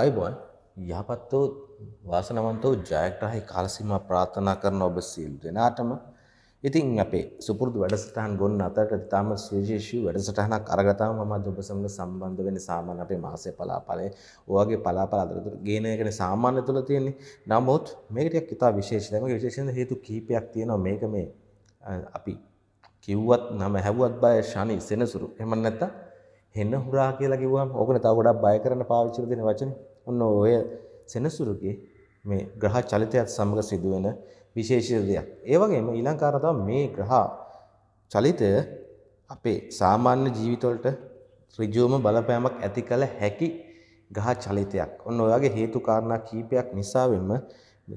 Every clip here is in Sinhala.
අයිබෝන් යහපත්තෝ වාසනවන්තෝ ජයග්‍රහයි කාලසීමා ප්‍රාර්ථනා කරන ඔබ සියලු දෙනාටම ඉතින් අපේ සුපුරුදු වැඩසටහන් ගොන්න අතරට ඉතාම සුවිශේෂී වැඩසටහනක් අරගතාම මම අද ඔබ සමග සම්බන්ධ වෙන්නේ සාමාන්‍ය අපේ මාසේ පලාපලේ ඔයගේ පලාපල අතරතුර ගේන එකනේ සාමාන්‍ය තුල තියෙන්නේ. නමුත් මේක ටිකක් ඉතා විශේෂයි. මේක විශේෂයෙන් හේතු කීපයක් තියෙනවා. මේක මේ අපි කිව්වත් නම හැවුවත් බය ශනි සෙනසුරු. එහෙම නැත්තම් හෙන හුරා කියලා කිව්වම ඕකනේ තව ගොඩක් බය කරන්න පාවිච්චි කරන වචනේ. ඔන්න ඔය සෙනසුරුගේ මේ ග්‍රහ චලිතයත් සමග සිදුවෙන විශේෂිත දෙයක්. ඒ වගේම ඊළඟ කාරණා මේ ග්‍රහ චලිතය අපේ සාමාන්‍ය ජීවිතවලට ඍජුවම බලපෑමක් ඇති කළ හැකි ග්‍රහ චලිතයක්. ඔන්න ඔය වගේ හේතු කාරණා කීපයක් නිසා වෙන්න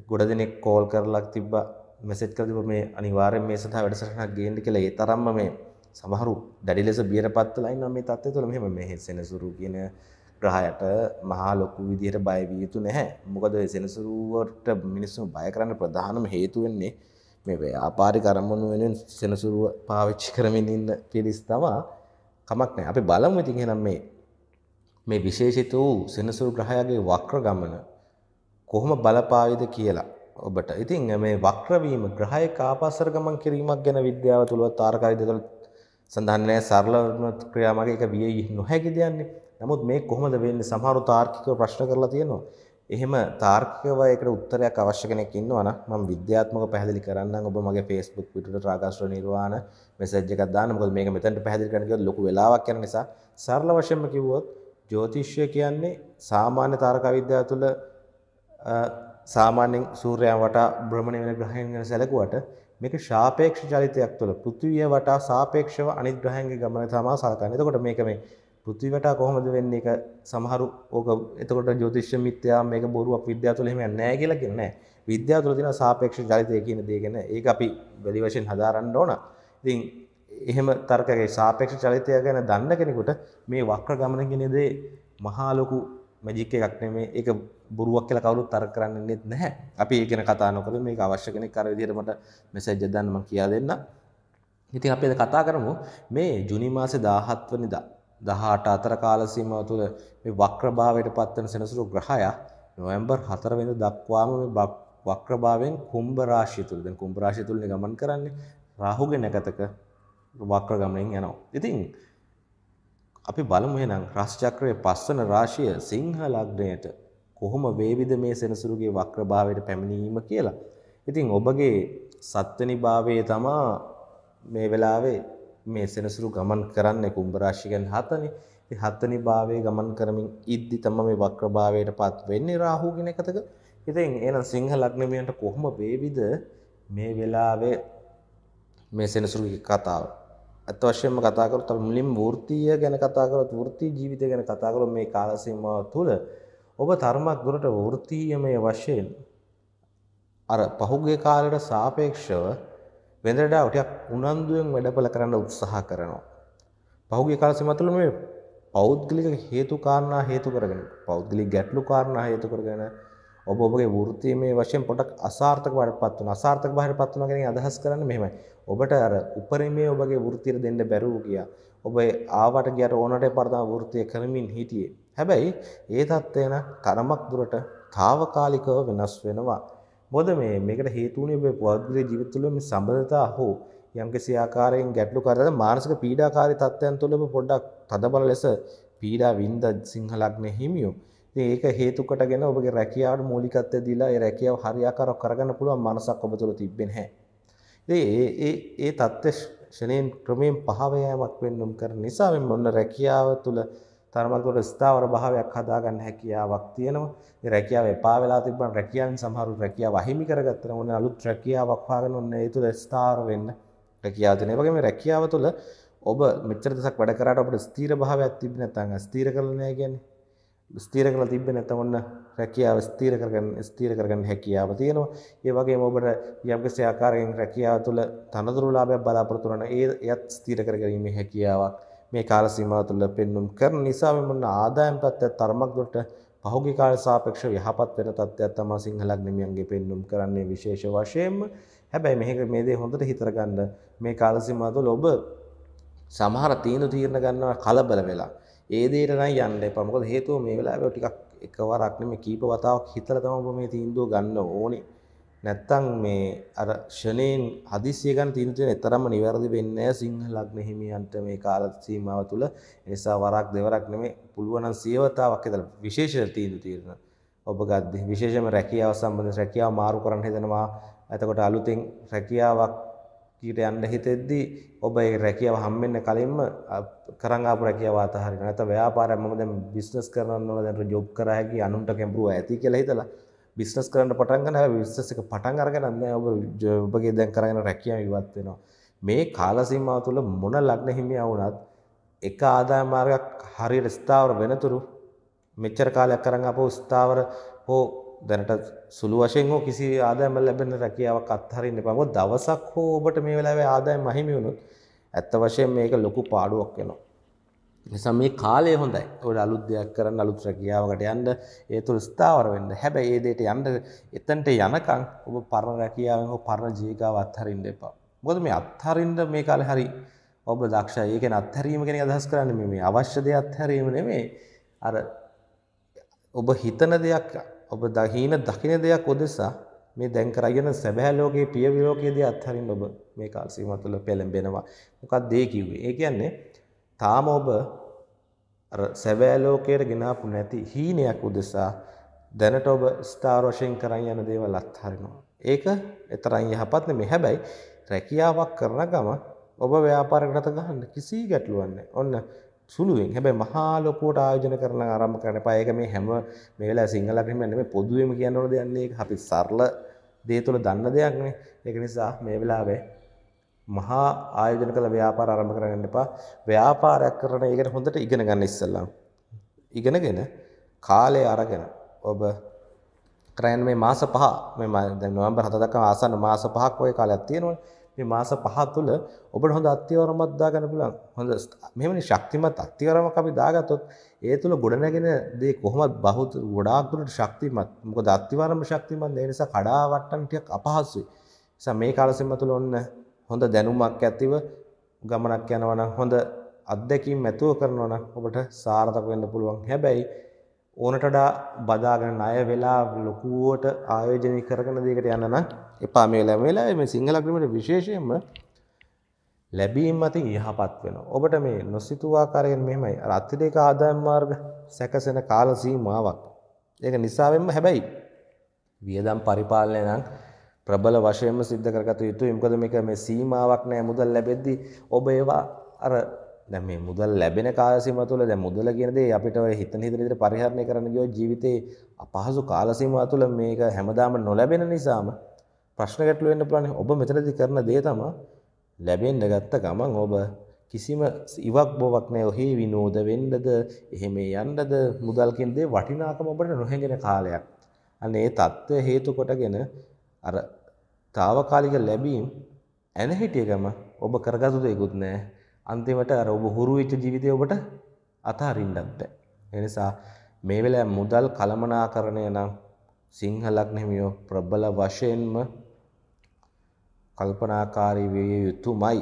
ගොඩ දෙනෙක් කෝල් කරලා තිබ්බා මෙසේජ් කරලා තිබ්බා මේ අනිවාර්යෙන් මේ සඳහා වැඩසටහනක් ගේන්න කියලා ඒ තරම්ම මේ සමහරු දැඩි ලෙස බියරපත් වෙලා ඉන්නවා මේ තත්ත්වය තුළ මෙහෙම මේ සෙනසුරු කියන ග්‍රහයට මහා ලොකු විදිහට බය විය යුතු නැහැ. මොකද ඒ සෙනසුරුවට මිනිස්සු බය කරන්න ප්‍රධානම හේතු වෙන්නේ මේ ව්‍යාපාරික අරමුණු වෙනුවෙන් සෙනසුරුව පාවිච්චි කරමින් ඉන්න පිරිස් තමයි කමක් නැහැ. අපි බලමු ඉතින් එහෙනම් මේ මේ විශේෂිත වූ සෙනසුරු ග්‍රහයාගේ වක්‍ර ගමන කොහොම බලපාවිද කියලා ඔබට. ඉතින් මේ වක්‍ර වීම ග්‍රහයක ආපස්සර ගමන් කිරීමක් ගැන විද්‍යාව තුලවත් තාරකාවිද්‍යාව තුළ සඳහන් නැහැ සරලම ක්‍රියාමාර්ගයක විය නොහැකි දෙයක් නේ. නමුත් මේ කොහොමද වෙන්නේ? සමහරු තාර්කිකව ප්‍රශ්න කරලා තියෙනවා. එහෙම තාර්කිකව ඒකට උත්තරයක් අවශ්‍ය කෙනෙක් ඉන්නවා නම් මම විද්‍යාත්මකව පැහැදිලි කරන්නම් ඔබ මගේ Facebook පිටුට රාගාශ්‍ර නිර්වාණ මැසේජ් එකක් දාන්න. මොකද මේක මෙතනට පැහැදිලි කරන්න කිව්වොත් ලොකු වෙලාවක් යන නිසා සරල වශයෙන්ම කිව්වොත් ජ්‍යොතිෂය කියන්නේ සාමාන්‍ය තාරකා විද්‍යාව තුළ සාමාන්‍යයෙන් සූර්යයා වටා භ්‍රමණය වෙන ග්‍රහයන් ගැන සැලකුවට මේක සාපේක්ෂ චලිතයක් තුළ පෘථිවිය වටා සාපේක්ෂව අනිත් ග්‍රහයන්ගේ ගමන තමයි සලකන්නේ. එතකොට මේක මේ පෘථිවි වටා කොහොමද වෙන්නේ ඒක සමහරු ඕක එතකොට ජ්‍යොතිෂ්‍ය මිත්‍යා මේක බොරුවක් විද්‍යාව තුළ එහෙම නැහැ කියලා කියන්නේ නැහැ. විද්‍යාව තුළ තියෙන සාපේක්ෂ චලිතය කියන දේ ගැන ඒක අපි බැලි වශයෙන් හදාරන්න ඕන. ඉතින් එහෙම තර්කයේ සාපේක්ෂ චලිතය ගැන දන්න කෙනෙකුට මේ වක්‍ර ගමන කියන දේ මහා ලොකු මැජික් එකක් නෙමෙයි. ඒක බොරුවක් කියලා කවුරුත් තර්ක කරන්නේ නැහැ. අපි ඒක ගැන කතා නොකර මේක අවශ්‍ය කෙනෙක් අර විදිහට මට මැසේජ් එකක් දාන්න මම කියලා දෙන්නම්. ඉතින් අපි අද කතා කරමු මේ ජුනි මාසේ 17 වෙනිදා 18 අතර කාල සීමාව තුළ මේ වක්‍රභාවයට පත්වන සෙනසුරු ග්‍රහයා නොවැම්බර් 4 වෙනිදා දක්වාම මේ වක්‍රභාවයෙන් කුම්භ රාශිය තුළ දැන් කුම්භ රාශිය තුළනේ ගමන් කරන්නේ රාහුගේ නැකතක වක්‍ර ගමනෙන් යනවා. ඉතින් අපි බලමු එහෙනම් රාශි චක්‍රයේ පස්වන රාශිය සිංහ ලග්නයට කොහොම වේවිද මේ සෙනසුරුගේ වක්‍රභාවයට පැමිණීම කියලා. ඉතින් ඔබගේ සත්වනි භාවයේ තමා මේ වෙලාවේ මේ සෙනසුරු ගමන් කරන්නේ කුම්භ රාශියෙන් හතනේ. ඉතින් හතනි භාවයේ ගමන් කරමින් ඉද්දි තමයි මේ වක්‍ර භාවයටපත් වෙන්නේ රාහු කියන එකතක. ඉතින් එහෙනම් සිංහ ලග්නමියන්ට කොහොම වේවිද මේ වෙලාවේ මේ සෙනසුරුගේ කතාව? අත් වශයෙන්ම කතා කරොත් අපි මුලින් වෘත්තීය ගැන කතා කරොත් වෘත්තීය ජීවිතය ගැන කතා කරොත් මේ කාල සීමාව තුළ ඔබ ධර්මයක් දුරට වෘත්තීයමය වශයෙන් අර පහුගිය කාලයට සාපේක්ෂව වෙදරඩා ටයක් උනන්දුවෙන් වැඩපල කරන්න උත්සාහ කරනවා. පහුගේ කාලසිමතුළ මේ පෞද්ගලික හේතු කාරණා හේතු කරගෙන පෞද්ගලි ගැටලු කාරණා හේතු කරගෙන ඔබ ඔබගේ වෘත්තිය මේ වශයෙන් පොඩක් අසාර්ථක බවට පත් වෙනවා අසාර්ථක බවට පත් වෙනවා කියන අදහස් කරන්නේ මෙහෙමයි ඔබට අර උපරිමයේ ඔබගේ වෘත්තියට දෙන්න බැරුව ගියා ඔබ ආවට ගියට ඕනට එපාර තමයි වෘත්තිය කරමින් හිටියේ හැබැයි ඒ தත්ත්වය නම් කර්මක් දුරට తాවකාලිකව වෙනස් වෙනවා මොද මේ මේකට හේතුනේ පුද්ගලයේ ජීවිත තුළ මේ සම්බන්ධතා හෝ යම්කිසි ආකාරයෙන් ගැටලු කරලා මානසික පීඩාකාරී තත්ත්වයන් තුළ පොඩ්ඩක් තදබල ලෙස පීඩා වින්ද සිංහලග්න හිමියෝ. ඉතින් ඒක හේතු කොටගෙන ඔබගේ රැකියාවට මූලිකත්වය දීලා ඒ රැකියාව හරියාකාරව කරගන්න පුළුවන් මනසක් ඔබ තුළ තිබෙන්නේ නැහැ. ඒ ඒ ඒ තත්ත්වය ක්ෂණයෙන් ක්‍රමයෙන් පහව යෑමක් වෙන්නම් කරන නිසා මේ මොන රැකියාව තුළ තරමදුර ස්ථාවර භාවයක් හදාගන්න හැකියාවක් තියෙනවා. ඉතින් රැකියාව එපා වෙලා තිබ්බනම් රැකියාවෙන් සමහරු රැකියාව අහිමි කරගත්තම ඕනේ අලුත් රැකියාවක් හොයාගෙන ඕනේ ඒ තුල ස්ථාවර වෙන්න රැකියාව දෙන. ඒ වගේම රැකියාව තුල ඔබ මෙච්චර දසක් වැඩ කරාට අපිට ස්ථීර භාවයක් තිබ්බේ නැත්නම් ස්ථීර කරලා නැහැ කියන්නේ. ස්ථීර කරලා තිබ්බේ නැත්නම් ඔන්න රැකියාව ස්ථීර කරගන්න ස්ථීර කරගන්න හැකියාව තියෙනවා. ඒ වගේම ඔබට යම්කිසි ආකාරයෙන් රැකියාව තුල තනතුරු ලාභයක් බලාපොරොත්තු වෙන ඒ එයත් ස්ථීර කරගැනීමේ හැකියාවක් මේ කාල සීමාව තුළ පෙන්눔 කරන නිසා මේ මොන ආදායම් තත්ත්වයක් තරමක් දුරට පහුගිය කාලේ සාපේක්ෂව යහපත් වෙන තත්ත්වයක් තමයි සිංහල අග්නිමියන්ගේ පෙන්눔 කරන්නේ විශේෂ වශයෙන්ම. හැබැයි මේක මේ දේ හොඳට හිතර ගන්න මේ කාල සීමාව තුළ ඔබ සමහර තීන්දුව తీරන ගන්නවා කලබල වෙලා. ඒ දේට නම් යන්න එපා. මොකද හේතුව මේ වෙලාවේ ටිකක් එකවරක් නෙමෙයි කීප වතාවක් හිතලා තමයි ඔබ මේ තීන්දුව ගන්න ඕනේ. නැත්තම් මේ අර ෂණයෙන් හදිස්සිය ගන්න තීන්දුව එතරම්ම නිවැරදි වෙන්නේ නැහැ සිංහ ලග්න හිමියන්ට මේ කාල සීමාව තුළ ඒ නිසා වරක් දෙවරක් නෙමෙයි පුළුවන් නම් සියවතාවක් ඉදලා විශේෂ තීන්දුව తీරන ඔබ ගද්දී විශේෂම රැකියාව සම්බන්ධ රැකියාව මාරු කරන්න හිතනවා එතකොට අලුතෙන් රැකියාවක් කීට යන්න හිතෙද්දී ඔබ ඒ රැකියාව හම්බෙන්න කලින්ම කරන් ආපු රැකියාව අතහරිනවා නැත්නම් ව්‍යාපාරයක් මම දැන් බිස්නස් කරනවා දැන් ජොබ් කරා හැකි අනුන්ට කැම්බරුවා ඇති කියලා හිතලා බිස්නස් කරන්න පටන්ගන්න විශස එක පටන් අරගෙනන්න ඔබ ඔබගේ දැන් කරගෙන රැකියාව ඉවත් වෙනවා. මේ කාලසීමාව තුළ මොන ලග්න හිමියා වුණත් එක ආදාය මාර්ගයක් හරියට ස්ථාවර වෙනතුරු මෙච්චර කාලයක් කරන් අපෝ ස්ථාවර හෝ දැනට සුළු වශයෙන් හෝ කිසි ආදායම ලැබෙන රැකියාවක් අත්හරින්න එපා. මොකද දවසක් හෝ ඔබට මේ වෙලාවේ ආදායම මහිමි වුණොත් ඇත්ත වශයෙන් මේක ලොකු පාඩුවක් වෙනවා. නිසා මේ කාලය හොඳයි ඔට අලුත් දෙයක් කරන්න අලුත් රැකියාවකට යන්න ඒ තුළ ස්ථාවර වෙන්න හැබැයි ඒ දේට යන්න එතන්ට යනකං ඔබ පරණ රැකියාවෙන් හෝ පරණ ජීවිකාව අත්හරින්න එපා මොකද මේ අත්හරින්න මේ කාලේ හරි ඔබ දක්ෂයි ඒක අත්හැරීම කෙන අදහස් කරන්න මේ අවශ්‍ය දෙයක් අත්හැරීම නෙමේ අර ඔබ හිතන දෙයක් ඔබ දහීන දකින දෙයක් ඔදෙසා මේ දැන් කරගෙන සැබෑ ලෝකයේ පිය විලෝකයේදී අත්හරින්න ඔබ මේ කාල් සීමාව තුළ පෙළඹෙනවා මොකක්ද ඒ කිව්වේ ඒ කියන්නේ තාම ඔබ සැබෑ ලෝකයට ගෙනාපු නැති හීනයක් උදෙසා දැනට ඔබ ස්ථාර වශයෙන් කරන් යන දේවල් අත්හරිනවා. ඒක එතරම් යහපත් නෙමෙයි. හැබැයි රැකියාවක් කරන ගම ඔබ ව්‍යාපාරයකට ගහන්න කිසි ගැටලුවක් නැහැ. ඔන්න සුළුවෙන් හැබැයි මහා ලොකුවට ආයෝජන කරන ආරම්භ කරන්න එපා. ඒක මේ හැම මේ වෙලාවේ සිංහල ක්‍රමයක් නෙමෙයි පොදුවේම කියන්න ඕන දෙයක් නේ. ඒක අපි සරල දේ තුළ දන්න දෙයක් නේ. ඒක නිසා මේ වෙලාවේ මහා ආයෝජන කළ ව්‍යාපාර ආරම්භ කරගන්න එපා. ව්‍යාපාරයක් කරන එක ගැන හොඳට ඉගෙන ගන්න ඉස්සෙල්ලා. ඉගෙනගෙන කාලය අරගෙන ඔබ කරන්නේ මේ මාස පහ මේ දැන් නොවැම්බර් 7 දක්වා ආසන්න මාස පහක් ඔය කාලයක් තියෙනවනේ. මේ මාස පහ තුළ ඔබට හොඳ අත්‍යවරමක් දාගන්න පුළුවන්. හොඳ මෙහෙමනේ ශක්තිමත් අත්‍යවරමක් අපි දාගත්තොත් ඒ තුළ ගොඩනැගෙන දේ කොහොමද බහුත ගොඩාක් දුරට ශක්තිමත්. මොකද අත්‍යවරම ශක්තිමත් ඒ නිසා කඩා වට්ටම් ටිකක් අපහසුයි. නිසා මේ කාලසීම තුළ ඔන්න හොඳ දැනුමක් ඇතිව ගමනක් යනවා නම් හොඳ අත්දැකීම් ඇතුව කරනවා නම් ඔබට සාර්ථක වෙන්න පුළුවන්. හැබැයි ඕනට වඩා බදාගෙන ණය වෙලා ලොකුවට ආයෝජනය කරගෙන දෙයකට යන්න නම් එපා මේ ලැබෙන වෙලාවේ මේ සිංහල ක්‍රමයට විශේෂයෙන්ම ලැබීම් අතින් යහපත් වෙනවා. ඔබට මේ නොසිතුවාකාරයෙන් මෙහෙමයි අර අතිරේක ආදායම් මාර්ග සැකසෙන කාල සීමාවක්. ඒක නිසාවෙන්ම හැබැයි වියදම් පරිපාලනය නම් ප්‍රබල වශයෙන්ම සිද්ධ කරගත යුතුයි. මොකද මේක මේ සීමාවක් නැහැ. මුදල් ලැබෙද්දී ඔබ ඒවා අර දැන් මේ මුදල් ලැබෙන කාල සීමාව තුළ දැන් මුදල කියන දේ අපිට ඔය හිතන හිතන විදිහට පරිහරණය කරන්න ගියොත් ජීවිතේ අපහසු කාල සීමාව තුළ මේක හැමදාම නොලැබෙන නිසාම ප්‍රශ්න ගැටලු වෙන්න පුළුවන්. ඔබ මෙතනදී කරන දේ තමයි ලැබෙන්න ගත්ත ගමන් ඔබ කිසිම ඉවක් බොවක් නෑ ඔහේ විනෝද වෙන්නද එහෙම යන්නද මුදල් කියන දේ වටිනාකම ඔබට නොහැඟෙන කාලයක්. අන්න ඒ தত্ত্বය හේතු කොටගෙන අර తాවකාලික ලැබීම් ඇනහිටියකම ඔබ කරගතු දෙයකුත් නෑ අන්තිමට අර ඔබ හුරු වෙච්ච ජීවිතය ඔබට අතහරින්නත් බෑ. ඒ නිසා මේ වෙලාවේ මුදල් කළමනාකරණය නම් සිංහලක් නෙමෙයි ප්‍රබල වශයෙන්ම කල්පනාකාරී විය යුතුමයි.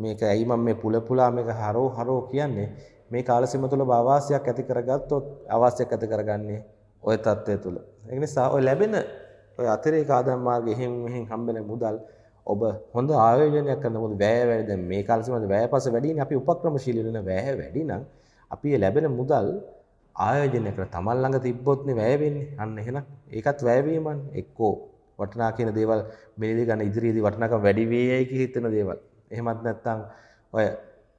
මේක ඇයි මම මේ පුල පුලා මේක හරෝ හරෝ කියන්නේ මේ කාලසීම තුළ භාවාසයක් ඇති කරගත්තොත් අවාසයක් ඇති කරගන්නේ ওই தත්ත්වය තුළ. ඒ නිසා ඔය ලැබෙන ඔය අතරේ කාදම් මාර්ග එහෙම මෙහෙම හම්බෙන මුදල් ඔබ හොඳ ආයෝජනයක් කරනකොට වැය වැඩි දැන් මේ කාලසීමාවේ වැය පස වැඩි නේ අපි උපක්‍රමශීලී වෙන වැය වැඩි නම් අපි ලැබෙන මුදල් ආයෝජනය කර තමන් ළඟ තිබ්බොත් නේ වැය වෙන්නේ අන්න එහෙනම් ඒකත් වැය වීමන්නේ එක්කෝ වටිනා කියන දේවල් මිලදී ගන්න ඉදිරියේදී වටිනාකම වැඩි වේයයි කියලා හිතන දේවල් එහෙමත් නැත්නම් ඔය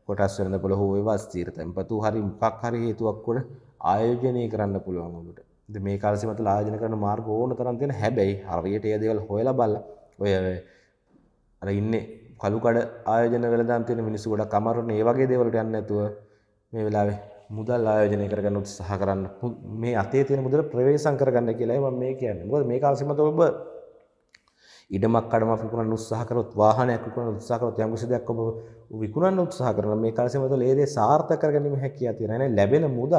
කොටස් වෙනද පොළ හෝ වේවා ස්ථිර tempatu හරි මොකක් හරි හේතුවක් උඩ ආයෝජනය කරන්න පුළුවන් ඔබට මේ කාලසිමත ආයෝජන කරන මාර්ග ඕන තරම් තියෙන හැබැයි හරියට ඒ දේවල් හොයලා බලලා ඔය අර ඉන්නේ කලුකඩ ආයෝජන වෙලඳාම් තියෙන මිනිස්සු ගොඩක් අමාරුනේ ඒ වගේ දේවල් වලට යන්නේ නැතුව මේ වෙලාවේ මුදල් ආයෝජනය කරගන්න උත්සාහ කරන්න මේ අතේ තියෙන මුදල ප්‍රවේශම් කරගන්න කියලා මම මේ කියන්නේ. මොකද මේ කාලසීමත ඔබ ඉඩමක් කඩමක් විකුණන්න උත්සාහ කරොත් වාහනයක් විකුණන්න උත්සාහ කරොත් යම් කිසි දෙයක් ඔබ විකුණන්න උත්සාහ කරන මේ කාලසීමත ලේදේ සාර්ථක කරගැනීමේ හැකියාව තියෙන. ලැබෙන මුදල්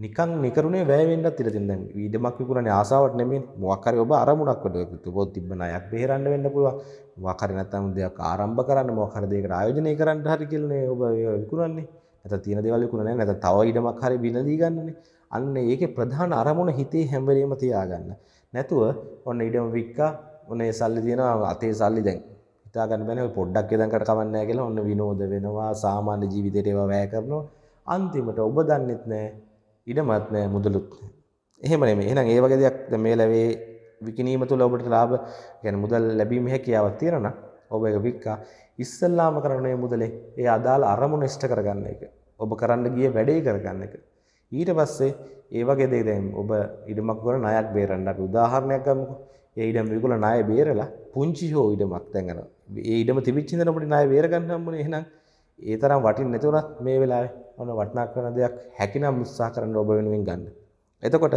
නිකන් නිකරුණේ වැය වෙන්නත් ඉඩ තියෙන දැන් ඊඩමක් විකුණන්නේ ආසාවට නෙමෙයි මොකක් හරි ඔබ අරමුණක් වලට තිබොත් තිබ්බ ණයක් බෙහෙරන්න වෙන්න පුළුවන් මොකක් හරි නැත්නම් දෙයක් ආරම්භ කරන්න මොකක් හරි දෙයකට ආයෝජනය කරන්න හරි කියලානේ ඔබ විකුණන්නේ නැත්නම් තියෙන දේවල් විකුණන්නේ නැත්නම් තව ඊඩමක් හරි බිනදී ගන්නනේ අන්න ඒකේ ප්‍රධාන අරමුණ හිතේ හැම වෙලෙම තියාගන්න නැතුව ඔන්න ඊඩම වික්කා ඔන්න ඒ සල්ලි දෙනවා අතේ සල්ලි දැන් හිතාගන්න බැනේ ඔය පොඩ්ඩක් ඉඳන්කට කමන්නේ නැහැ කියලා ඔන්න විනෝද වෙනවා සාමාන්‍ය ජීවිතේට ඒවා වැය කරනවා අන්තිමට ඔබ දන්නෙත් නැහැ ඉඩමත් නෑ මුදලුත් එහෙම නෙමෙයි. එහෙනම් ඒ වගේ දෙයක් මේ ලැබේ විකිනීම තුළ ඔබට ලාභ يعني මුදල් ලැබීමේ හැකියාවක් තියෙනවා නම් ඔබ ඒක වික්කා ඉස්සල්ලාම කරන මේ මුදලේ ඒ අදාළ අරමුණ ඉෂ්ට කරගන්න එක. ඔබ කරන්න ගිය වැඩේ කරගන්න එක. ඊට පස්සේ ඒ වගේ දෙයක් දැන් ඔබ ඉඩමක් ගොර ණයක් බේරන්න අපි උදාහරණයක් ගමුකෝ. ඒ ඉඩම විකුණලා ණය බේරලා පුංචි හෝ ඉඩමක් දැන් අර ඒ ඉඩම තිබිච්ච ඉඳන් ඔබට ණය බේර ගන්න හම්බුනේ. එහෙනම් ඒ තරම් වටින් නැතිවුණත් මේ වෙලාවේ ඔන්න වටිනා කරන දෙයක් හැකිනම් උත්සාහ කරන්න ඔබ වෙනුවෙන් ගන්න. එතකොට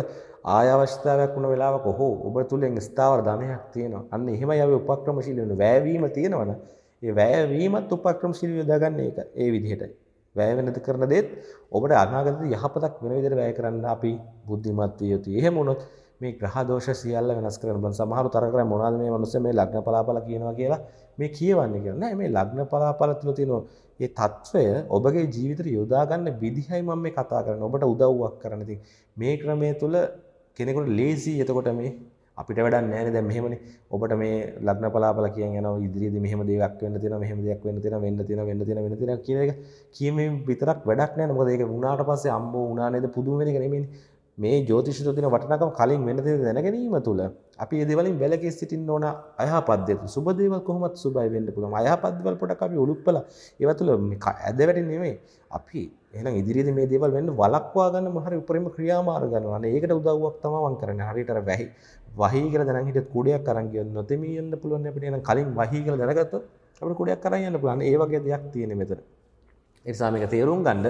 ආය අවශ්‍යතාවයක් වුණ වෙලාවක හෝ ඔබ තුලින් ස්ථාවර ධනයක් තියෙනවා. අන්න එහෙමයි අපි උපක්‍රමශීලී වෙන වැයවීම තියෙනවනේ. ඒ වැයවීමත් උපක්‍රමශීලීව යොදාගන්න ඒක ඒ විදිහටයි. වැය වෙනද කරන දේත් ඔබට අනාගතයේ යහපතක් වෙන විදිහට වැය කරන්න අපි බුද්ධිමත් විය යුතුයි. එහෙම වුණොත් මේ ග්‍රහ දෝෂ සියල්ල වෙනස් කරන්න බන් සමහරු තර කරන්නේ මොනවාද මේ මිනිස්සු මේ ලග්න පලාපල කියනවා කියලා මේ කියවන්නේ කියලා නෑ මේ ලග්න පලාපල තුල තියෙන මේ తত্ত্বය ඔබගේ ජීවිතේ යොදා ගන්න විදිහයි මම මේ කතා කරන්නේ ඔබට උදව්වක් කරන්න ඉතින් මේ ක්‍රමය තුල කෙනෙකුට ලේසි එතකොට මේ අපිට වැඩක් නෑනේ දැන් මෙහෙමනේ ඔබට මේ ලග්න පලාපල කියන් යනවා ඉදිරියේදී මෙහෙම දෙයක් වෙන්න තියෙනවා මෙහෙම දෙයක් වෙන්න තියෙනවා වෙන්න තියෙනවා වෙන්න තියෙනවා වෙන්න තියෙනවා කියන එක කියමින් විතරක් වැඩක් නෑ මොකද ඒක වුණාට පස්සේ අම්බෝ වුණා නේද පුදුම වෙන එක නෙමෙයිනේ මේ ජෝතිෂතු තින වටනකම් කලින් වෙන දේ දැන ගැනීම තුළ අපි ඒ දේවලින් වැළකී සිටින්න ඕන අයහපත් සුබ දේවල් කොහොමත් සුබයි වෙන්න පුළුවන් අයහපත් දේවල් පොඩක් අපි උලුප්පලා ඒවා තුළ ඇද වැටෙන්නේ නෙමෙයි අපි එහෙනම් ඉදිරියේදී මේ දේවල් වෙන්න වළක්වා ගන්න මහරි උපරිම ක්‍රියාමාර්ග ගන්නවා නේ ඒකට උදව්වක් තමයි මම කරන්නේ හරියට අර වැහි වහී කියලා දැනන් හිටියත් කුඩයක් අරන් ගියොත් නොතෙමී යන්න පුළුවන් අපිට එහෙනම් කලින් වහී කියලා දැනගත්තොත් අපිට කුඩයක් අරන් යන්න පුළුවන් ඒ වගේ දෙයක් තියෙන මෙතන ඒ නිසා මේක තේරුම් ගන්න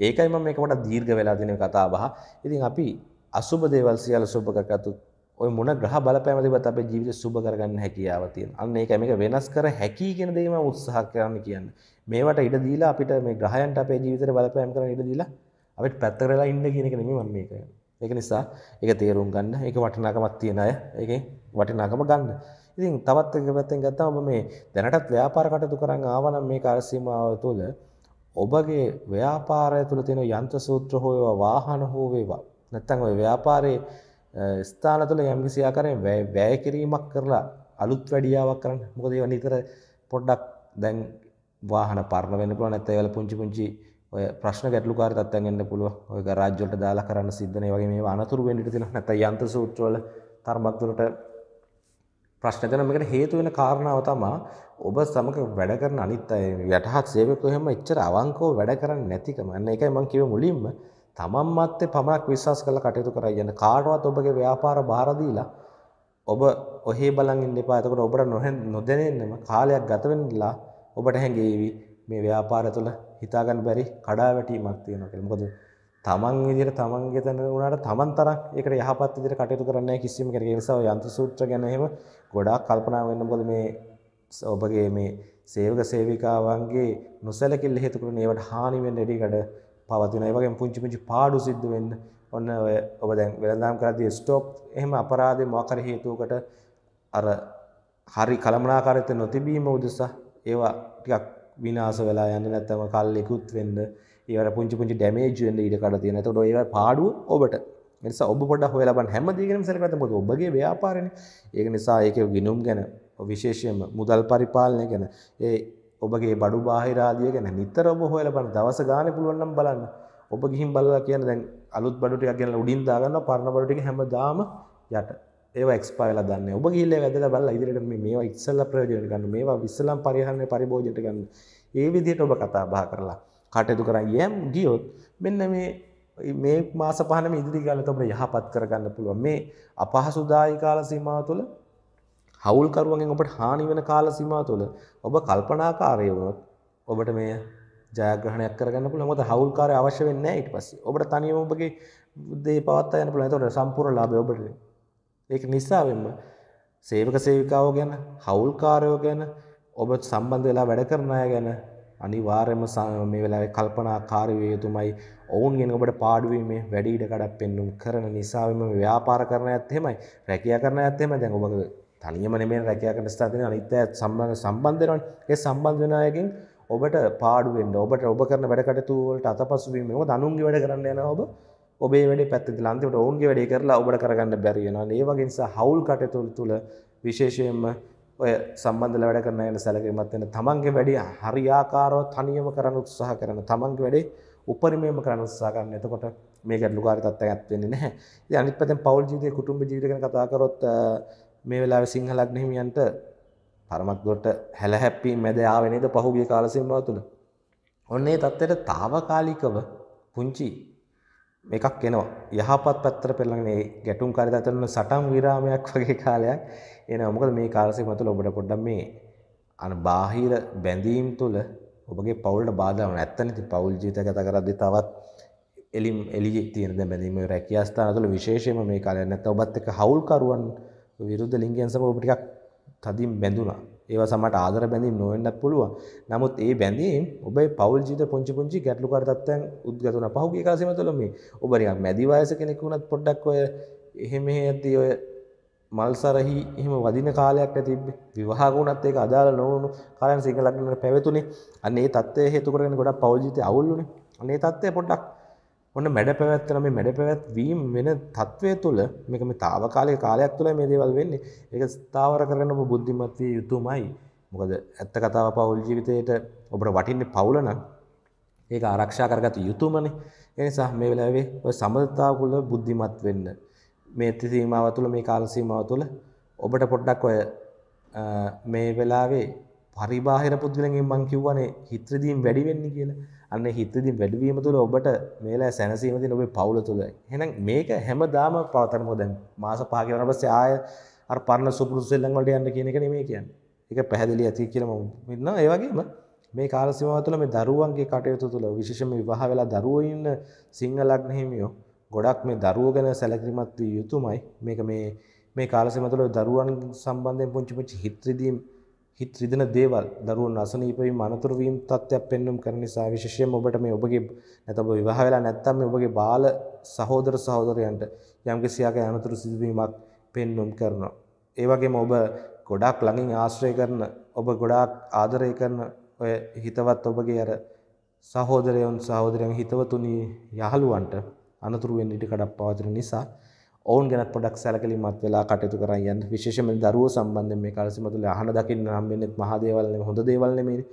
ඒකයි මම මේකට දීර්ඝ වෙලා දෙන කතා බහ. ඉතින් අපි අසුබ දේවල් සියල්ල සුබ කරගත්තොත් ඔය මොන ග්‍රහ බලපෑම තිබත් අපේ ජීවිතේ සුබ කරගන්න හැකියාව තියෙනවා. අන්න ඒකයි මේක වෙනස් කර හැකි කියන දේ මම උත්සාහ කරන්න කියන්නේ. මේවට ඉඩ දීලා අපිට මේ ග්‍රහයන්ට අපේ ජීවිතේට බලපෑම් කරන්න ඉඩ දීලා අපිට පැත්තක වෙලා ඉන්න කියන එක නෙමෙයි මම මේ කියන්නේ. ඒක නිසා ඒක තේරුම් ගන්න, ඒක වටිනාකමක් තියෙන අය ඒකෙන් වටිනාකම ගන්න. ඉතින් තවත් එක පැත්තෙන් ගත්තම ඔබ මේ දැනටත් ව්‍යාපාර කටයුතු කරන් ආවනම් මේ කාර්ය සීමාව තුළ ඔබගේ ව්‍යාපාරය තුළ තියෙන යන්ත්‍ර සූත්‍ර හෝ ඒවා වාහන හෝ වේවා නැත්නම් ඔය ව්‍යාපාරයේ ස්ථාන තුළ යම්කිසි ආකාරයෙන් වැය කිරීමක් කරලා අලුත් වැඩියාවක් කරන්න මොකද ඒවා නිතර පොඩ්ඩක් දැන් වාහන පරණ වෙන්න පුළුවන් නැත්නම් ඒවල පුංචි පුංචි ඔය ප්‍රශ්න ගැටලුකාරී තත්ත්වයන් එන්න පුළුවන් ඔය ගරාජ් වලට දාලා කරන්න සිද්ධ නේ වගේ මේවා අනතුරු වෙන්න ඉඩ තියෙනවා නැත්නම් යන්ත්‍ර සූත්‍ර වල තරමක් දුරට ප්‍රශ්න එතන මේකට හේතු වෙන කාරණාව තමයි ඔබ සමග වැඩ කරන අනිත් අය යටහත් සේවකයෝ හැම එච්චර අවංකව වැඩ කරන්නේ නැතිකම. අන්න ඒකයි මම කිව්වේ මුලින්ම තමන් මත්තේ පමණක් විශ්වාස කරලා කටයුතු කරයි යන කාටවත් ඔබගේ ව්‍යාපාර බාර දීලා ඔබ ඔහේ බලන් ඉන්න එපා. එතකොට ඔබට නොදැනෙන්නම කාලයක් ගත වෙන්නලා ඔබට හැඟේවි මේ ව්‍යාපාරය තුළ හිතාගන්න බැරි කඩාවැටීමක් තියෙනවා කියලා. මොකද තමන් විදිහට තමන්ගේ තැන වුණාට තමන් තරක් ඒකට යහපත් විදිහට කටයුතු කරන්නේ නැහැ කිසිම කෙනෙක්. ඒ නිසා ඔය යන්ත්‍ර සූත්‍ර ගැන එහෙම ගොඩාක් කල්පනා වෙන්න මොකද මේ ඔබගේ මේ සේවක සේවිකාවන්ගේ නොසැලකිල්ල හේතු කරගෙන ඒවට හානි වෙන්න ඉඩකඩ පවතින. ඒ වගේම පුංචි පුංචි පාඩු සිද්ධ වෙන්න. ඔන්න ඔය ඔබ දැන් වෙළඳාම් කරද්දී ස්ටොප් එහෙම අපරාධේ මොකක් හරි හේතුවකට අර හරි කලමනාකාරීත්වය නොතිබීම උදෙසා ඒවා ටිකක් විනාශ වෙලා යන්න නැත්නම් කල් ඉක්ුත් වෙන්න ඒවට පුංචි පුංචි ඩැමේජුවෙන්ට ඉඩකඩ තියෙන තොට ඒව පාඩුව ඔබට නිසා ඔබ පොඩ හොය ලබන් හැම දීගෙන සැලකත මොද ඔබගේ ව්‍යාපාරණ ඒක නිසා ඒක ගිනුම් ගැන විශේෂයම මුදල් පරිපාලනය ගැන ඒ ඔබගේ බඩු බාහිරාදිය ගැන නිතර ඔබ හොය ලබන දවස ගාන පුළුවන්නම් බලන්න ඔබ ගිහින් බලලා කියන දැන් අලුත් බඩුටික ගැන උඩින් දාගන්න පරණ බඩුටික හැමදාම යට ඒවා එක්ස්පයිල දන්න ඔබ ගිල්ල වැදල බල ඉදිරිට මේ ඉක්සල්ල ප්‍රයෝජනට ගන්න මේවා විස්සලම් පරිහරණය පරිභෝජයට ගන්න ඒ විදියට ඔබ කතා බා කරලා කටයුතු කරන්න යෑම් ගියොත් මෙන්න මේ මේ මාස පහනම ඉදිරි කාලේ අපිට යහපත් කරගන්න පුළුවන් මේ අපහසුදායි කාල සීමාව තුළ හවුල්කරුවන්ගෙන් ඔබට හානි වෙන කාල සීමාව තුළ ඔබ කල්පනාකාරී වුණොත් ඔබට මේ ජයග්‍රහණයක් කරගන්න පුළුවන්. මොකද හවුල්කාරය අවශ්‍ය වෙන්නේ නැහැ ඊට පස්සේ. ඔබට තනියම ඔබගේ දේ පවත්වා යන්න පුළුවන්. ඒතකොට සම්පූර්ණ ලාභය ඔබට. ඒක නිසාවෙන්ම සේවක සේවිකාවෝ ගැන, හවුල්කාරයෝ ගැන, ඔබ සම්බන්ධ වෙලා වැඩ කරන අය ගැන අනිවාර්යම මේ වෙලාවේ කල්පනාකාරී වේ යුතුමයි. ඔවුන්ගෙන් ඔබට පාඩුවීමේ වැඩි ඉඩ කඩක් පෙන්වුම් කරන නිසා මේ ව්‍යාපාර කරන අයත් එහෙමයි. රැකියා කරන අයත් එහෙමයි. දැන් ඔබ තනියම නෙමෙයි රැකියා කරන ස්ථානයේ අනිත් අයත් සම්බන්ධ සම්බන්ධ වෙනවනේ. ඒ සම්බන්ධ වෙන අයගෙන් ඔබට පාඩු වෙන්න ඔබට ඔබ කරන වැඩ කටයුතු වලට අතපසු වීම මොකද අනුන්ගේ වැඩ කරන්න යනවා ඔබ ඔබේ වැඩේ පැත්තට ලාන්තිවට ඔවුන්ගේ වැඩේ කරලා ඔබට කරගන්න බැරි වෙනවා. ඒ වගේ නිසා හවුල් කටයුතු තුළ විශේෂයෙන්ම ඔය සම්බන්ධල වැඩ කරන යන සැලකිලිමත් වෙන තමන්ගේ වැඩේ හරියාකාරව තනියම කරන්න උත්සාහ කරන තමන්ගේ වැඩේ උපරිමයෙන්ම කරන්න උත්සාහ කරන. එතකොට මේ ගැටලුකාරී තත්ත්වයක් ඇති වෙන්නේ නැහැ. ඉතින් අනිත් පැත්තෙන් පෞල් ජීවිතේ කුටුම්බ ජීවිත ගැන කතා කරොත් මේ වෙලාවේ සිංහල ලග්න හිමියන්ට පරමත් දුරට හැලහැප්පී මැද ආවේ නේද පහුගිය කාල සීමාව තුළ. ඔන්න ඒ தත්ත්වයට తాවකාලිකව පුංචි මේකක් එනවා. යහපත් පැත්තට පෙරලගෙන මේ ගැටුම් කාර්යදාතන සටන් විරාමයක් වගේ කාලයක් එනවා. මොකද මේ කාලසීම තුළ ඔබට පොඩ්ඩක් මේ අන බාහිර බැඳීම් තුළ ඔබගේ පවුලට බාධා වෙන. ඇත්තනේ ඉතින් පවුල් ජීවිත ගත කරද්දී තවත් එලිම් එළියේ තියෙන දැන් බැඳීම් රැකියා ස්ථාන තුළ විශේෂයෙන්ම මේ කාලයක් නැත්නම් ඔබත් එක්ක හවුල්කරුවන් විරුද්ධ ලිංගයන් සමග ඔබ ටිකක් තදින් බැඳුණා. ඒවා සමට ආදර බැඳීම් නොවෙන්නත් පුළුවන්. නමුත් ඒ බැඳීම් ඔබේ පෞල් ජීවිත පුංචි පුංචි ගැටලුකාර තත්ත්වයන් උද්ගත වුණා. පහුගිය කාලෙම තුළ මේ ඔබ නිකන් මැදි වයස කෙනෙක් වුණත් පොඩ්ඩක් ඔය එහෙම ඇද්දී ඔය මල්සරහි එහෙම වදින කාලයක් ඇතිබේ විවාහ වුණත් ඒක අදාළ නොවුණු කාලයන් සිංහල ලග්නවල පැවතුනේ. අන්න ඒ தත්ත්වය හේතු කරගෙන ගොඩක් පෞල් ජීවිතය අවුල් වුණේ. අන්න ඒ தත්ත්වය පොඩ්ඩක් ඔන්න මැඩ පැවැත්වන මේ මැඩ පැවැත්වීම වෙන තත්ත්වය තුළ මේක මේ తాවකාලික කාලයක් තුළ මේ දේවල් වෙන්නේ. ඒක ස්ථාවර කරගෙන ඔබ බුද්ධිමත් විය යුතුමයි. මොකද ඇත්ත කතාව පෞල් ජීවිතයේට ඔබට වටින්නේ පෞල නම් ඒක ආරක්ෂා කරගත යුතුමනේ. ඒ නිසා මේ වෙලාවේ ඔය සමදතාව කුල බුද්ධිමත් වෙන්න. මේ සීමාව තුළ මේ කාල සීමාව තුළ ඔබට පොඩ්ඩක් ඔය මේ වෙලාවේ පරිබාහිර පුද්ගලයන්ගෙන් මං කිව්වනේ හිත්‍රදීම් වැඩි වෙන්නේ කියලා. අන්න හිතදින් වැඩවීම තුළ ඔබට මේලා සැනසීමති ඔබේ පවුල තුළ හෙනම් මේක හැම දාම පවතරම දැන් මාස පාගවන පස්සේ ආය අර පරණ සුපුරු සෙල්ලංවලට යන්න කියන එක නෙමේ කියන්න එක පැහැදිලි ඇති කියලම ඉන්න ඒවගේම මේ කාලසිමාව තුළ මේ දරුවන්ගේ කටයුතු තුළ විශේෂම විවාහ වෙලා දරුවඉන්න සිංහලක්න හිමියෝ ගොඩක් මේ දරුව ගැන සැලකිරිමත් වී යුතුමයි මේක මේ මේ කාලසිම තුළ දරුවන් සම්බන්ධයෙන් පුංචිපුච්චි හිත්‍රදීම් හිත් රිදෙන දේවල් දරුවන් අසනීප වීම අනතුරු වීම තත්ත්වයක් පෙන්වම් කරන නිසා විශේෂයෙන්ම ඔබට මේ ඔබගේ නැත්නම් ඔබ විවාහ වෙලා නැත්නම් මේ ඔබගේ බාල සහෝදර සහෝදරයන්ට යම්කිසි ආකාරයක අනතුරු සිදුවීමක් පෙන්වම් කරනවා. ඒ වගේම ඔබ ගොඩාක් ළඟින් ආශ්‍රය කරන ඔබ ගොඩාක් ආදරය කරන ඔය හිතවත් ඔබගේ අර සහෝදරයන් සහෝදරයන් හිතවතුනි යහළුවන්ට අනතුරු වෙන්න ඉඩ කඩක් පවතින නිසා ඔවුන් ගැත් පොඩක් සැලකලිමත් වෙලා කටයුතු කරන්න විශේෂම දරුව සම්බන්ධ මේ කාලසිම තුළ අහන දකින්න නම් වෙන්නෙත් මහා දේවල්නේ හොඳ දේවල් නෙමෙයි.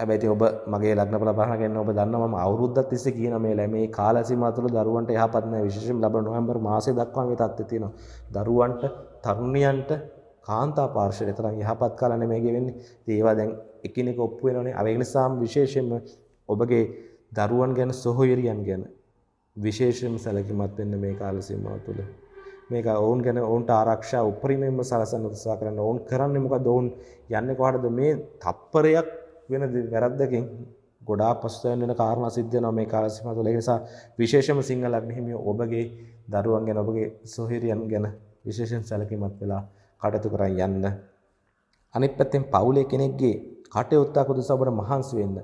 හැබැයි ඔබ මගේ ලග්න බල පහන ගැන ඔබ දන්නවා මම අවුරුද්දක් තිස්සේ කියන මේ ළමේ කාලසීමාව තුළ දරුවන්ට යහපත් නැහැ විශේෂයෙන් ලබන නොවැම්බර් මාසයේ දක්වා මේ තත්ත්වය තියෙනවා. දරුවන්ට තරුණියන්ට කාන්තා පාර්ශවයට තරම් යහපත් කාල නෙමෙයි ගෙවෙන්නේ. ඉතින් ඒවා දැන් එකිනෙක ඔප්පු වෙනවනේ. අවේ නිසාම විශේෂයෙන්ම ඔබගේ දරුවන් ගැන සොහොයුරියන් ගැන විශේෂයෙන් සැලකිමත් වෙන්න මේ කාල සීමාව තුළ. මේක ඔවුන් ගැන ඔවුන්ට ආරක්ෂා උපරිමයෙන්ම සලසන්න උත්සාහ කරන්න. ඔවුන් කරන්නේ මොකද? ඔවුන් යන්නේ කොහටද? මේ තප්පරයක් වෙන වැරද්දකින් ගොඩාක් පසුතැවෙන වෙන කාරණා සිද්ධ වෙනවා මේ කාල සීමාව තුළ. ඒ නිසා විශේෂම සිංහල අභිහිමිය ඔබගේ දරුවන් ගැන ඔබගේ සොහිරියන් ගැන විශේෂයෙන් සැලකිමත් වෙලා කටයුතු කරන් යන්න. අනිත් පැත්තෙන් පවුලේ කෙනෙක්ගේ කටයුත්තක උදෙසා ඔබට මහන්සි වෙන්න.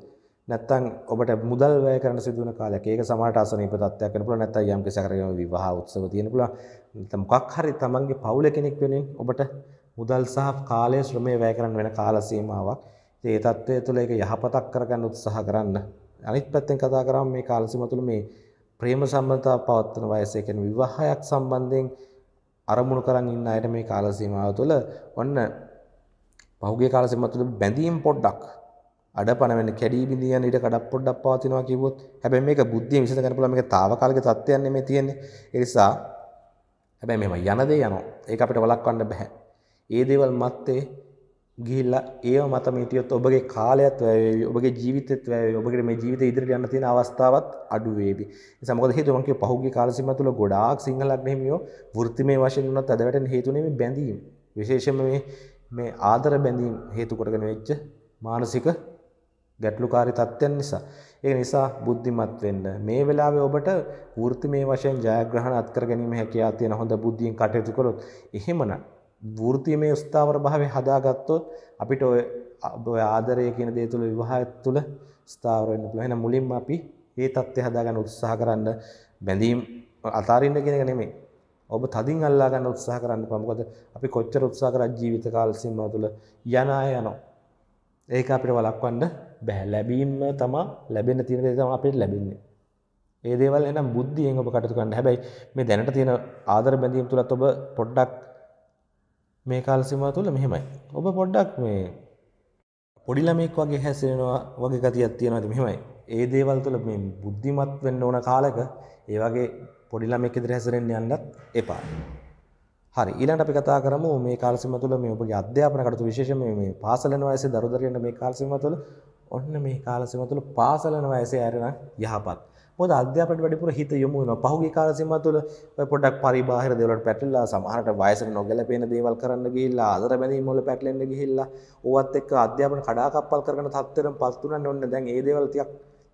නැත්තම් ඔබට මුදල් වැය කරන්න සිදු වෙන කාලයක්. ඒක සමාජට අසනීප තත්ත්වයක් වෙන්න පුළුවන්. නැත්තම් යම් කිසි කරගෙන විවාහ උත්සව තියෙන පුළුවන්. නැත්තම් මොකක් හරි තමන්ගේ පවුල කෙනෙක් වෙනින් ඔබට මුදල් සහ කාලය ශ්‍රමය වැය කරන්න වෙන කාල සීමාවක්. ඉතින් ඒ தත්ත්වය තුළ ඒක යහපතක් කරගන්න උත්සාහ කරන්න. අනිත් පැත්තෙන් කතා කරාම මේ කාල සීමාව තුළ මේ ප්‍රේම සම්බන්ධතාව පවත්වන වයස, ඒ කියන්නේ විවාහයක් සම්බන්ධයෙන් අරමුණු කරන් ඉන්න අයට මේ කාල සීමාව තුළ ඔන්න පහුගිය කාල සීමාව තුළ බැඳීම් පොඩ්ඩක් අඩ පනවන්න කැඩී බිඳියන් ඊට කඩක් පොඩ්ඩක් පවතිනවා කිව්වොත් හැබැයි මේක බුද්ධිය විසඳ ගන්න පුළුවන් මේක తాවකාලික තත්ත්වයක් නෙමෙයි තියෙන්නේ ඒ නිසා හැබැයි මේව යන දේ යනවා ඒක අපිට වළක්වන්න බෑ ඒ දේවල් මැත්තේ ගිහිල්ලා ඒව මත මේ හිටියොත් ඔබගේ කාලයත් වැය වේවි ඔබගේ ජීවිතෙත් වැය වේවි ඔබගේ මේ ජීවිතේ ඉදිරියට යන්න තියෙන අවස්ථාවත් අඩු වේවි නිසා මොකද හේතුව මම කිව්ව පහුගිය කාල සීමාව තුළ ගොඩාක් සිංහල අග්‍රහිමියෝ වෘත්තිමය වශයෙන් වුණත් අද වැටෙන හේතුනේ මේ බැඳීම් විශේෂයෙන්ම මේ මේ ආදර බැඳීම් හේතු කොටගෙන වෙච්ච මානසික ගැටලුකාරී තත්ත්වයන් නිසා. ඒ නිසා බුද්ධිමත් වෙන්න. මේ වෙලාවේ ඔබට වෘත්තිමය වශයෙන් ජයග්‍රහණ අත්කර ගැනීම හැකියාව තියෙන හොඳ බුද්ධියෙන් කටයුතු කළොත් එහෙමනම් වෘත්තිමය ස්ථාවර භාවය හදාගත්තොත් අපිට ඔය ආදරය කියන දේ තුළ විවාහය තුළ ස්ථාවර වෙන්න පුළුවන්. එහෙනම් මුලින්ම අපි මේ தත්ත්වය හදාගන්න උත්සාහ කරන්න බැඳීම් අතාරින්න කියන එක නෙමෙයි. ඔබ තදින් අල්ලා ගන්න උත්සාහ කරන්න එපා. මොකද අපි කොච්චර උත්සාහ කරත් ජීවිත කාල සීමාව තුළ යන අය යනවා. ඒක අපිට වළක්වන්න බැහැ ලැබීම තමා ලැබෙන තියෙන තම අපට ලැබෙන්නේ ඒ දේවල් එනම් බුද්ධියෙන් ඔබ කටතු කන්න හැබැයි මේ දැනට තියෙන ආදර බැඳීම් තුළත් ඔබ පොඩ්ඩක් මේ කාලසිම තුළ මෙහෙමයි ඔබ පොඩ්ඩක් මේ පොඩිලමෙක් වගේ හැසිරෙනවා වගේ ගතියක් තියෙනවද මෙහෙමයි ඒ දේවල් තුළ මේ බුද්ධිමත් වෙන්න ඕන කාලක ඒ වගේ පොඩිලමෙක් ඉදිරි හැසිරෙන්න යන්නත් එපා. හරි ඊළඟට අපි කතා කරමු මේ කාලසීම තුළ මේ ඔබගේ අධ්‍යාපන කටයුතු විශේෂයෙන් මේ පාසලන වයසේ දරුදරියන්න මේ කාලසීම තුළ ඔන්න මේ කාලසීම තුළ පාසලන වයසේ ඇරෙන යහපත්. මොකද අධ්‍යාපනයට වැඩිපුර හිත යොමු වෙනවා. පහුගිය කාලසීම තුළ ඔය පොඩ්ඩක් පරිබාහිර දේවල්වලට පැටලලා සමහරට වයසට නොගැලපෙන දේවල් කරන්න ගිහිල්ලා ආදර බැඳීම් වල පැටලෙන්න ගිහිල්ලා ඕවත් එක්ක අධ්‍යාපන කඩාකප්පල් කරගෙන තත්ත්වයෙන් පත් වුණානේ ඔන්න දැන් ඒ දේවල් ටිකක්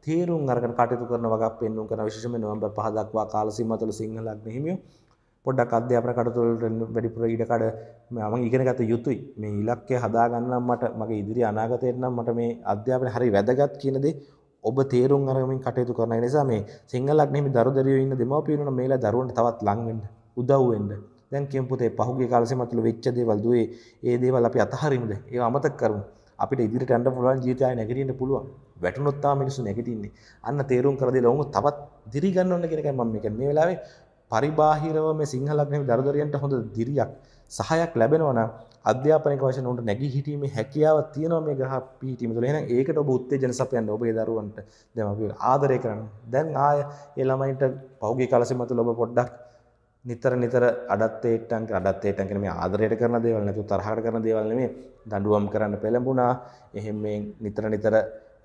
තේරුම් අරගෙන කටයුතු කරන වගක් පෙන්වුම් කරන විශේෂයෙන්ම නොවැම්බර් 5 දක්වා කාලසීමාව තුළ සිංහල ලග්න හිමියෝ පොඩක් අධ්‍යාපන කටතුළට වැඩිපුර ඉඩකඩ මම ඉගෙනගත යුතුයි මේ ඉලක්කය හදාගන්නම් මට මගේ ඉදිරි අනාගතයෙන්නම් මට මේ අධ්‍යාපන හරි වැදගත් කියනදේ ඔබ තේරුම් අරමින් කටයුතු කරන නිසා මේ සිංහලක් නෙමෙයි දරුදරියෝ ඉන්න දෙමව්පියනුන මේලා දරුවන්ට තවත් ලං වෙන්න උදව් වෙන්න දැන් කියමු පුතේ පහුගිය කාලෙසම අතුළු වෙච්ච දේවල් දුවේ ඒ දේවල් අපි අතහරිමුද ඒව අමතක කරමු අපිට ඉදිරියට යන්න පුළුවන් ජීවිතය නැගිටින්න පුළුවන් වැටුනොත් තමයි මිනිස්සු නැගිටින්නේ අන්න තේරුම් කර දෙලා වුණොත් තවත් දිරි ගන්න ඕන කියන එකයි මම මේ කියන්නේ මේ වෙලාවේ පරිබාහිරව මේ සිංහල අග්‍රහි දරුදරියන්ට හොඳ දිරියක් සහයක් ලැබෙනවා නම් අධ්‍යාපනික වශයෙන් උන්ට නැගී හිටීමේ හැකියාව තියෙනවා මේ ග්‍රහ පිහිටීම තුළ. එහෙනම් ඒකට ඔබ උත්තේජන සපයන්න ඔබේ දරුවන්ට දැන් අපි ආදරය කරන්න. දැන් ආය ඒ ළමයින්ට පහුගිය කාලසීම තුළ ඔබ පොඩ්ඩක් නිතර නිතර අඩත්තේට්ටන් අඩත්තේටන් කියන මේ ආදරයට කරන දේවල් නැතු තරහට කරන දේවල් නෙමේ දඬුවම් කරන්න පෙළඹුණා එහෙම මේ නිතර නිතර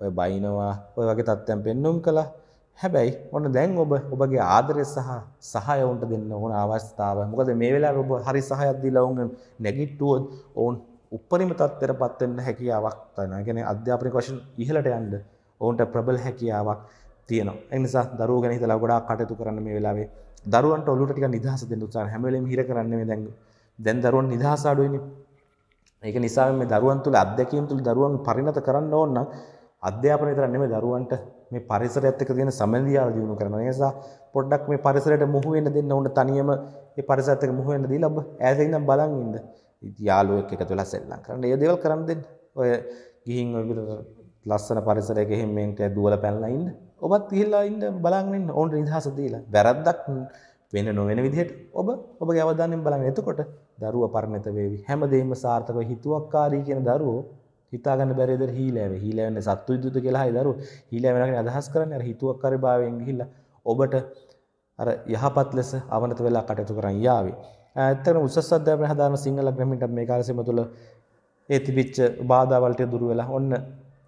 ඔය බයිනවා ඔය වගේ තත්ත්වයන් පෙන්නුම් කළා හැබැයි ඔන්න දැන් ඔබ ඔබගේ ආදරය සහ සහාය උන්ට දෙන්න ඕන අවස්ථාව. මොකද මේ වෙලාවේ ඔබ හරි සහායක් දීලා උන් නැගිට්ටුවොත් ඔවුන් උපරිම තත්ත්වයටපත් වෙන්න හැකියාවක් තියෙනවා. ඒ කියන්නේ අධ්‍යාපනික වශයෙන් ඉහළට යන්න ඔවුන්ට ප්‍රබල හැකියාවක් තියෙනවා. ඒ නිසා දරුවෝ ගැන හිතලා ගොඩාක් කටයුතු කරන්න මේ වෙලාවේ. දරුවන්ට ඔලුවට ටිකක් නිදහස දෙන්න උත්සාහ හැම වෙලෙම හිර කරන්නේ දැන් දැන් දරුවන් නිදහස අඩුයිනේ. ඒක නිසා මේ දරුවන් තුළ අත්දැකීම් තුළ දරුවන් පරිණත කරන්න ඕන නම් අධ්‍යාපනය තර නෙමෙයි දරුවන්ට මේ පරිසරයත් එක්ක තියෙන සමලියාව දිනු කරන නිසා පොඩ්ඩක් මේ පරිසරයට මුහු වෙන්න දෙන්න උන්ට තනියම ඒ පරිසරයත් එක්ක මුහු වෙන්න දීලා ඔබ ඈතින් ඉඳන් බලන් ඉන්න. යාළුවෙක් එකතු වෙලා සෙල්ලම් කරන්න. ඒ දේවල් කරන් දෙන්න. ඔය ගිහින් ඔය ලස්සන පරිසරයක එහෙම මේන්ට දුවල පැනලා ඉන්න. ඔබත් ගිහිල්ලා ඉන්න බලන් ඉන්න ඕන්ට නිදහස දීලා. වැරද්දක් වෙන නොවෙන විදිහට ඔබ ඔබගේ අවධානයෙන් බලන්න. එතකොට දරුවා පරිණත වේවි. හැමදේම සාර්ථකව හිතුවක්කාරී කියන දරුවෝ හිතාගන්න බැරිද හීලෑව හීලෑවන්න සත්තු යුතු කියලා දරු හීලෑවෙනගෙන අදහස් කරන්න හිතුවක්කර භාවෙන් හිල්ල ඔබට අර යහපත් ලෙස අවනත වෙලා කටයුතු කරන්න යාවේ ඇත්තන උසස් අධ්‍යාපන හදාන සිංහල ග්‍රමිට මේ කාලසෙම තුළ ඒ තිබිච්ච බාධාවලට දුර වෙලා ඔන්න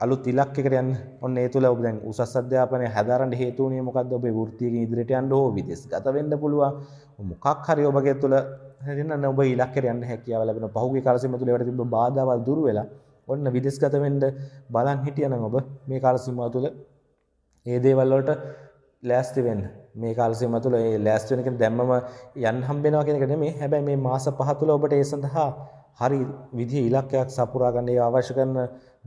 අලුත් ඉලක්කයකට යන්න ඔන්න ඒ තුළ ඔබ දැන් උසස් අධ්‍යාපනය හැදරන්න හේතුනේ මොකද්ද ඔබේ වෘත්තියකින් ඉදිරියට යන්න හෝ විදේශගත වෙන්න පුළුවන් මොකක් හරි ඔබගේ තුළ හරින්න ඔබ ඉලක්කයට යන්න හැකියාව ලැබෙන පහුගිය කාලසෙම තුළ ඒවට තිබ්බ බාධාවල් දුර වෙලා ඔන්න විදෙස්ගතවෙන්ඩ බලන් හිටියන ඔබ මේ කාලසිම්මා තුළ ඒ දේවල්ලට ලෑස්තිවෙන් මේ කාලසිම තුළ ඒ ලෑස්තිවනක දැම්මම යන් හම්බෙනවා කෙනකට මේ හැබැයි මේ මාස පහතුළ ඔබට ඒ සඳහා හරි විදි ඉලක්කයක් සපුරාගන්නේ අවශ්‍ය කරන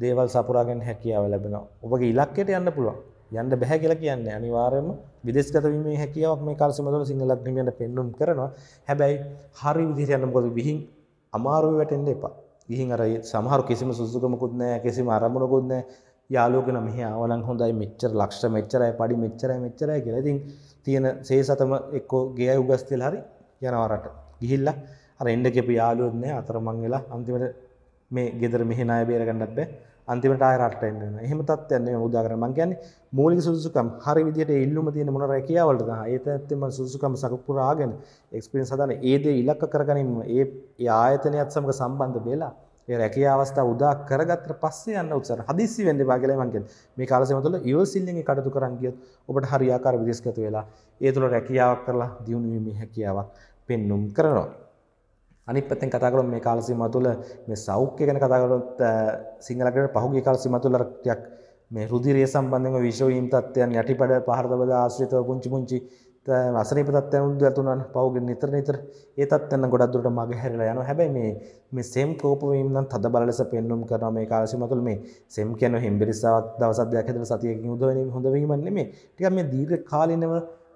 දේවල් සපුරාගෙන් හැකියාව ලැබෙන ඔබගේ ඉලක්කයට යන්න පුළුවන් යන්න බැහැ කියලා කියන්නේ අනිවාර්යම විදෙස්ගතවීමේ හැකියාවක් මේ කාලසිම තුළ සිංහලක් නිමියන්ට පෙන්නුම් කරනවා හැබැයි හරි විදිහට යන්න මොකද විහිං අමාරුව වැටෙන්න එපා ගිහින් අර සමහර කිසිම සුසුකමකුත් නෑ කිසිම අරමුණකුත් නෑ යාලෝකෙන මෙහ අවලන් හොඳයි මෙච්චර ලක්ෂ මෙච්චරයි පඩි මෙච්චරයි මෙච්චරයි කියලා ඉතින් තියෙන සේසතම එක්කෝ ගේ උගස්තිල් හරි යනවරට ගිහිල්ල අර එන්ඩ කෙප යාලුවත්නෑ අතරමං වෙලා අන්තිමට මේ ගෙදර මෙහෙ නාය බේරගන්නත් බෑ අන්තිමට ආරට එන්න එහෙම තත්යන්නේ උදාකරන මං කියන්නේ මූලික සුදුසුකම් හරි විදිහට ඉල්ලුම තියෙන මොන රැකියාවලද ඒ තත්ත්වෙම සුදුසුකම් සකපුරාගෙන එක්ස්පීරියන්ස් හදාන ඒ දේ ඉලක්ක කරගනින්න ඒ ඒ ආයතනයත් සමග සම්බන්ධ වෙලා ඒ රැකිය අවස්ථාව උදා කරගත්තට පස්සේ යන්න උත්සාහ හදිස්සි වෙන්න එපා කියලා මං කියන්නේ මේ කාලසීම තුළ ඉවසිල්ලෙන් කටයුතු කරන් ගියොත් ඔබට හරියාකාර විදේශගත වෙලා ඒ තුළ රැකියාවක් කරලා දියුණු වීමේ හැකියාවක් පෙන්눔 කරනවා අනිත් පැත්තෙන් කතා කරොත් මේ කාල සීමාව තුළ මේ සෞඛ්‍ය ගැන කතා කරොත් සිංහල ක්‍රමයේ පහුගිය කාල සීමාව තුළ ටිකක් මේ රුධිරය සම්බන්ධව විශෝයීම් තත්ත්වයන් යටිපඩ පහරදබද ආශ්‍රිතව පුංචි පුංචි අසනීප තත්ත්වයන් උද්දල තුනන් පහුගිය නිතර නිතර ඒ තත්ත්වයන් ගොඩක් දුරට මග හැරිලා යනවා හැබැයි මේ මේ සෙම් කෝප වීම නම් තද බල ලෙස පෙන්වුම් කරනවා මේ කාල සීමාව තුළ මේ සෙම් කියන හිම්බිරිස්සාවක් දවසක් දෙකක් හැදලා සතියකින් උදවෙන හොඳ වීමක් නෙමෙයි ටිකක් මේ දීර්ඝ කාලිනව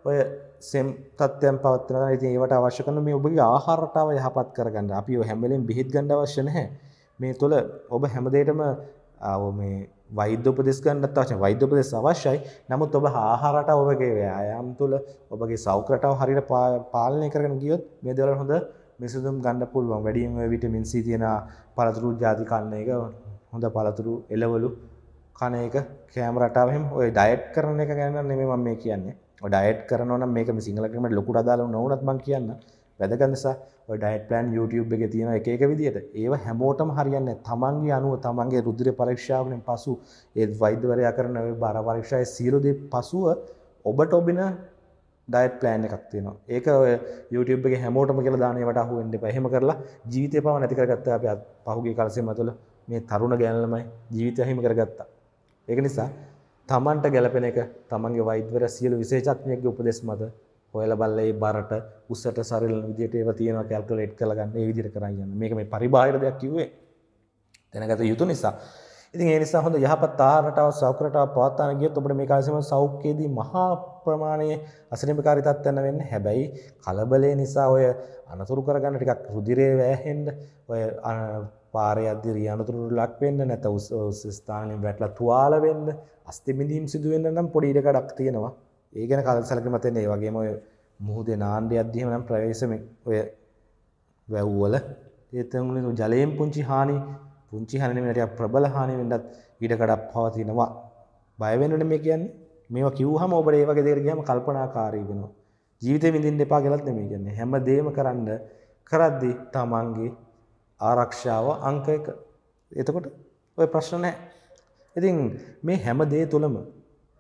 ඔය සෙම් තත්යන් පවත්වන ඉති ඒවට අවශ්‍ය කන මේ ඔබගේ ආහාරටාව යහපත් කරගන්න අපි හැමලින් බිහිත් ගණඩ වශනහ මේ තුළ ඔබ හැමදේටම මේ වෛද්‍යපදෙස් ගන්නත් වශ වෛද්‍යපද අවශ්‍යයි නමුත් ඔබ ආහාරට ඔබගේ ව්‍යයාම් තුළ ඔබගේ සෞකරටාව හරිට පාලනය කරන ගියොත් මේ දවල හොඳ මිසුදුම් ගණඩ පුළුවන් වැඩීම විටමින් සි තියෙන පළතුරු ජාති කන්න එක හොඳ පළතුරු එලවලු කන එක කෑම රටාවහෙම ඔය ඩයට් කරන එක ගැන්න නෙම මම මේ කියන්නේ ඩයිට් කරන මේක සිංහලකම ලොකුට අදාල නොවනත් මං කියන්න වැදගනිසා ඩයිට පලන් YouTube එක තියෙන එකක විදිට ඒ හැමෝටම හරියන්න තමන්ගේ අනුව තමන්ගේ රුද්දිර පරීක්ෂාවනෙන් පසු ඒත් වෛද්‍යවරයා කරන බර පරීක්ෂය සීරුදේ පසුව ඔබට ඔබින ඩයිට් පලෑන් එකක් තියෙනවා ඒක YouTube එක හැමෝටම කියලා දානයට අහුවෙන්ට පහෙම කරලා ජීවිතය පව නැති කරගත්ත අප පහුගේ කලසේ මතුළ මේ තරුණ ගැනලමයි ජීවිතය හිම කරගත්තා ඒක නිසා තමන්ට ගැලපෙන එක තමන්ගේ වෛද්‍යවර සියලු විශේෂඥයෙක්ගේ උපදෙස් මත හොයලා බලලා ඒ බරට උස්සට සරල විදියට ඒවා තියෙනවා කැල්කියුලේට් කරලා ගන්න ඒ විදියට කරන් යන්න. මේක මේ පරිබාහිර දෙයක් කිව්වේ. දැනගත යුතු නිසා. ඉතින් ඒ නිසා හොඳ යහපත් ආහාරටව සෞඛ්‍යටව පවත්වාගෙන ගියොත් අපිට මේ කාසියම සෞඛ්‍යයේදී මහා ප්‍රමාණයේ අසනීපකාරී තත්ත්වයන් වෙන්න හැබැයි කලබලේ නිසා ඔය අනතුරු කරගන්න ටිකක් රුධිරේ වැහෙන්න ඔය පාරයද්දි රියනතුරට ලක්වෙන්න නැත ස්ථානින් වැටල තුවාල වෙන්න අස්තිමිඳීම් සිදුවෙන්න නම් පොඩි ඉඩකඩක් තියෙනවා ඒගැන කල් සැලකිමතන්නේ වගේම ඔය මුහුදේ නාණ්ඩි අධ්‍යීම නම් ප්‍රවේශම ඔය වැැව්වල ඒතමුණ ජලයෙන් පුංචි හානි පුංචි හැනීමට ප්‍රබල හානි වෙඩත් ඉඩකඩක් පවතිනවා බයවෙන්නට මේ කියන්නේ මේ කිව්හම ඔබට ඒ වගේ දෙරගම කල්පනාකාරී වෙනවා ජීවිත විඳින් දෙපා ගෙලත් මේ කියන්නේ හැම දේම කරන්න කරද්දි තමන්ගේ ආරක්ෂාව අංක එක. එතකොට ඔය ප්‍රශ්න නැහැ. ඉතින් මේ හැම දේ තුළම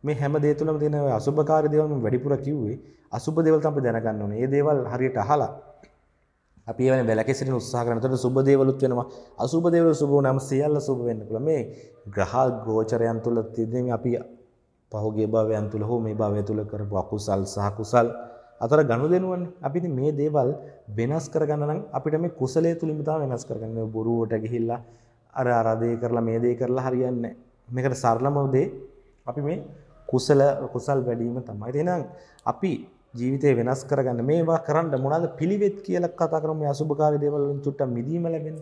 මේ හැම දේ තුළම තියෙන ඔය අසුභකාරී දේවල් මම වැඩිපුර කිව්වේ අසුභ දේවල් තමයි දැනගන්න ඕනේ. මේ දේවල් හරියට අහලා අපි ඒවෙන වැලකේ සිටින උත්සාහ කරන. එතකොට සුභ දේවලුත් වෙනවා. අසුභ දේවල් සුභ වුණාම සියල්ල සුභ වෙන්න පුළුවන්. මේ ග්‍රහ ගෝචරයන් තුළ තියෙන අපි පහුගිය භවයන් තුළ හෝ මේ භවය තුළ කරපු අකුසල් සහ කුසල් අතර ගණු දෙනුවන් අපි මේ දේවල් වෙනස් කරගන්න අපිට මේ කුසලේ තුළිමිතා වෙනස් කරගන්න බොරුවට ගිහිල්ලා අර අරදය කරලා මේ දේ කරලා හරියන්න මේකට සරලමවදේ අපි මේ කුසල කුසල් වැඩීම තමයි දෙනම් අපි ජීවිතය වෙනස් කරගන්න මේවා කරන්න මොනද පිළිවෙත් කියල කතා කරම අසුභකාර දේවලින් චුට්ට මිදීම ලැබෙන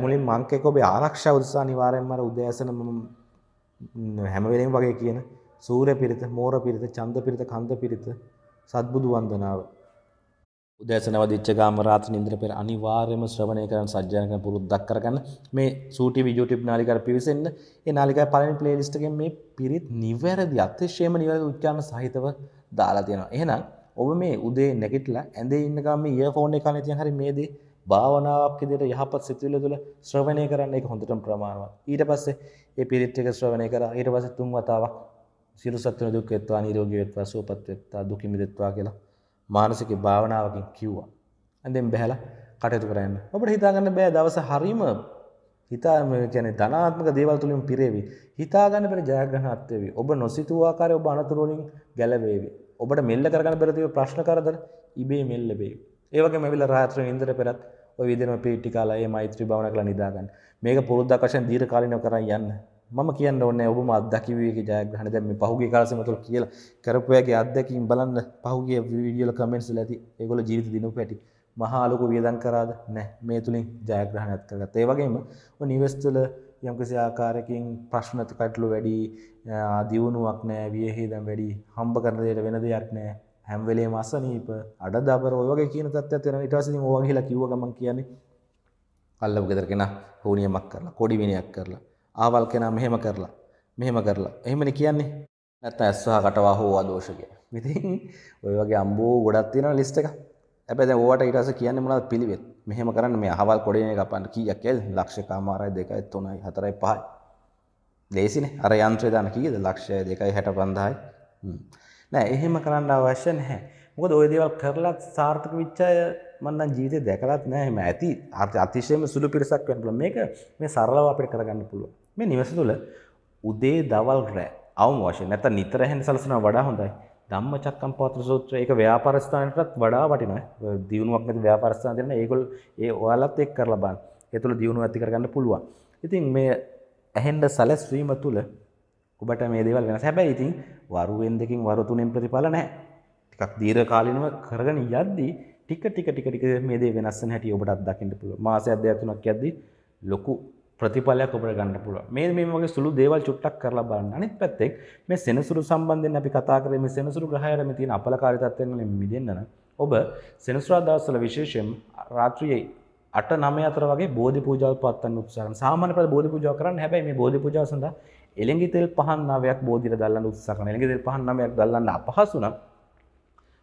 මුලින් මංකෙක ඔබේ ආරක්ෂ උදසා නිවාරයෙන්මර උදෑසන හැමවෙලෙන් වගේ කියන සූර පිරිත මෝර පිරිත චන්ද පිරිත කන්ද පිරිත සත්බුදු වන්දනාව. උදෑසන වදිච්ච ගාම රාත්‍රී නින්දර පෙර අනිවාර්යයෙන්ම ශ්‍රවණය කරන සජ්ජන කරන පුරුද්දක් කරගන්න මේ සූටි YouTube නාලිකාවට පිවිසෙන්න. ඒ නාලිකාවේ පළවෙනි playlist එකෙන් මේ පිරිත් නිවැරදි අතිශයම නිවැරදි උච්චාරණ සහිතව දාලා තියෙනවා. එහෙනම් ඔබ මේ උදේ නැගිටලා ඇඳේ ඉන්න ගාම මේ ඉයර්ෆෝන් එක කන තියන් හරි මේ දේ භාවනාවක් විදිහට යහපත් සිතුවිල්ල තුළ ශ්‍රවණය කරන්න ඒක හොඳටම ප්‍රමාණවත්. ඊට පස්සේ ඒ පිරිත් එක ශ්‍රවණය කරා. ඊට පස්සේ තුන් වතාවක් සියලු සත්වන දුක් වෙත්වා නිරෝගී වෙත්වා සුවපත් වෙත්වා දුකින් මිදෙත්වා කියලා මානසික භාවනාවකින් කිව්වා. අන්දෙන් බහැලා කටයුතු කරන්න. ඔබට හිතා ගන්න බෑ දවස හරීම හිතා කියන්නේ ධනාත්මක දේවල් තුලින් පිරේවි. හිතා ගන්න බැරි ජයග්‍රහණත් වේවි. ඔබ නොසිතූ ආකාරය ඔබ අනතුරු වලින් ගැලවේවි. ඔබට මෙල්ල කරගන්න බැරි තියෙන ප්‍රශ්න කරදර ඉබේ මෙල්ල වේවි. ඒ වගේම ඇවිල්ලා රාත්‍රියේ ඉඳලා පෙරත් ඔය විදිහම පීටි කාලා ඒ මෛත්‍රී භාවනා කරලා නිදා ගන්න. මේක පුරුද්දක් වශයෙන් දීර්ඝ කාලිනව කරන් යන්න. මම කියන්න ඕන්න ඔබම අදකිවේ ජයග්‍රහණ දැම පහුගේ කාසමතුල කියල කරපුයගේ අදකින් බලන්න පහුගේ විඩියල කමෙන්ස් ඇති ඒගොල ජීවිත දිනු පැටි මහාලොක වියදන් කරාද නෑ මේ තුළින් ජයග්‍රහණ ඇත් කරගත් ඒ වගේම නිවස්තුල යම්කිසි ආකාරකින් ප්‍රශ්නත කටලු වැඩි දියුණුවක් නෑ වියහේදම් වැඩි හම්බ කරදයට වෙන දෙයක් නෑ හැම්වලේ මස්සනීප අඩ දබර ඔයගේ කියන තත්ත්ව යන ඉටවාසි ඕගහිලා කිව්ව ගමන් කියන්නේ අල්ලව ගෙදරගෙන හෝනියමක් කරලා කොඩිවිනයක් කරලා ආවල් කෙනා මෙහෙම කරලා මෙහෙම කරලා එහෙමනි කියන්නේ නැත්නම් ඇස්සහ කටවා හෝ ආදෝෂය. ඉතින් ඔය වගේ අම්බෝ ගොඩක් තියෙනවා ලිස්ට් එක. හැබැයි දැන් ඕවට ඊට පස්සේ කියන්නේ මොනවද පිළිවෙත්. මෙහෙම කරන්න මේ අහවල් කොඩේන කපන්න කීයක් කියලාද? ලක්ෂ කමාරයි 2යි 3යි 4යි 5යි. ලේසිනේ. අර යන්ත්‍රය දාන කීයද? ලක්ෂය 2යි 65000යි. නෑ එහෙම කරන්න අවශ්‍ය නැහැ. මොකද ඔය දේවල් කරලත් සාර්ථක විච්ච අය මම නම් ජීවිතේ දැකලත් නැහැ. එහෙම ඇති අතිශයම සුළු පිරිසක් වෙන්න පුළුවන්. මේක මේ සරලව අපිට කරගන්න පුළුවන්. මේ නිවස තුළ උදේ දවල් රෑ අවම වශයෙන් නැත්නම් නිතර හැන් සලසනවා වඩා හොඳයි. ධම්මචක්කම් පවත්‍ර සූත්‍රය ඒක ව්‍යාපාර ස්ථානයටත් වඩා වටිනවා. දියුණුවක් නැති ව්‍යාපාර ස්ථාන දෙන්න ඒගොල්ල ඒ ඔයාලත් එක් කරලා බලන්න. ඒ තුළ දියුණුව ඇති කරගන්න පුළුවන්. ඉතින් මේ ඇහෙන්න සැලැස්වීම තුළ ඔබට මේ දේවල් වෙනස්. හැබැයි ඉතින් වරුවෙන් දෙකෙන් වරු තුනෙන් ප්‍රතිඵල නැහැ. ටිකක් දීර්ඝ කාලිනව කරගෙන යද්දී ටික ටික ටික ටික මේ දේ වෙනස් වෙන හැටි ඔබට අත්දකින්න පුළුවන්. මාසයක් දෙකක් තුනක් යද්දී ලොකු ප්‍රතිඵලයක් ඔබට ගන්න පුළුවන්. මේ මේ වගේ සුළු දේවල් චුට්ටක් කරලා බලන්න. අනිත් පැත්තෙන් මේ සෙනසුරු සම්බන්ධයෙන් අපි කතා කරේ මේ සෙනසුරු ග්‍රහයර මේ තියෙන අපලකාරී තත්ත්වයන් වලින් මිදෙන්න නම් ඔබ සෙනසුරා දවස්වල විශේෂයෙන් රාත්‍රියේ 8 9 අතර වගේ බෝධි පූජාව පවත්වන්න උත්සාහ කරන. සාමාන්‍ය පරිදි බෝධි පූජාව කරන්න හැබැයි මේ බෝධි පූජාව සඳහා එළඟි තෙල් පහන් නවයක් බෝධියට දැල්ලන්න උත්සාහ කරන. එළඟි තෙල් පහන් නවයක් දැල්ලන්න අපහසු නම්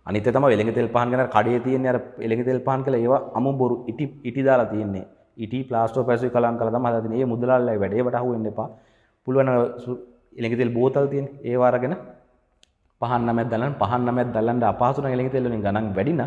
අනිත තම එළඟි තෙල් පහන් ගැන කඩේ තියෙන්නේ අර එළඟි තෙල් පහන් කියලා ඒවා අමු බොරු ඉටි ඉටි දාලා තියෙන්නේ. ඉට පලාස්ටෝ පැසු කලන් කලම හදතින ඒ මුදලල්ලයි වැඩේ වටහුවෙන්න එපා පුළුවන එළෙගිතෙල් බෝතල් තියෙන් ඒවාරගෙන පහන්නමැත් දලන් පහන්නමැත් දල්ලන්ට අපහසුන එළෙගිතෙල්ලින් ගනන් වැඩින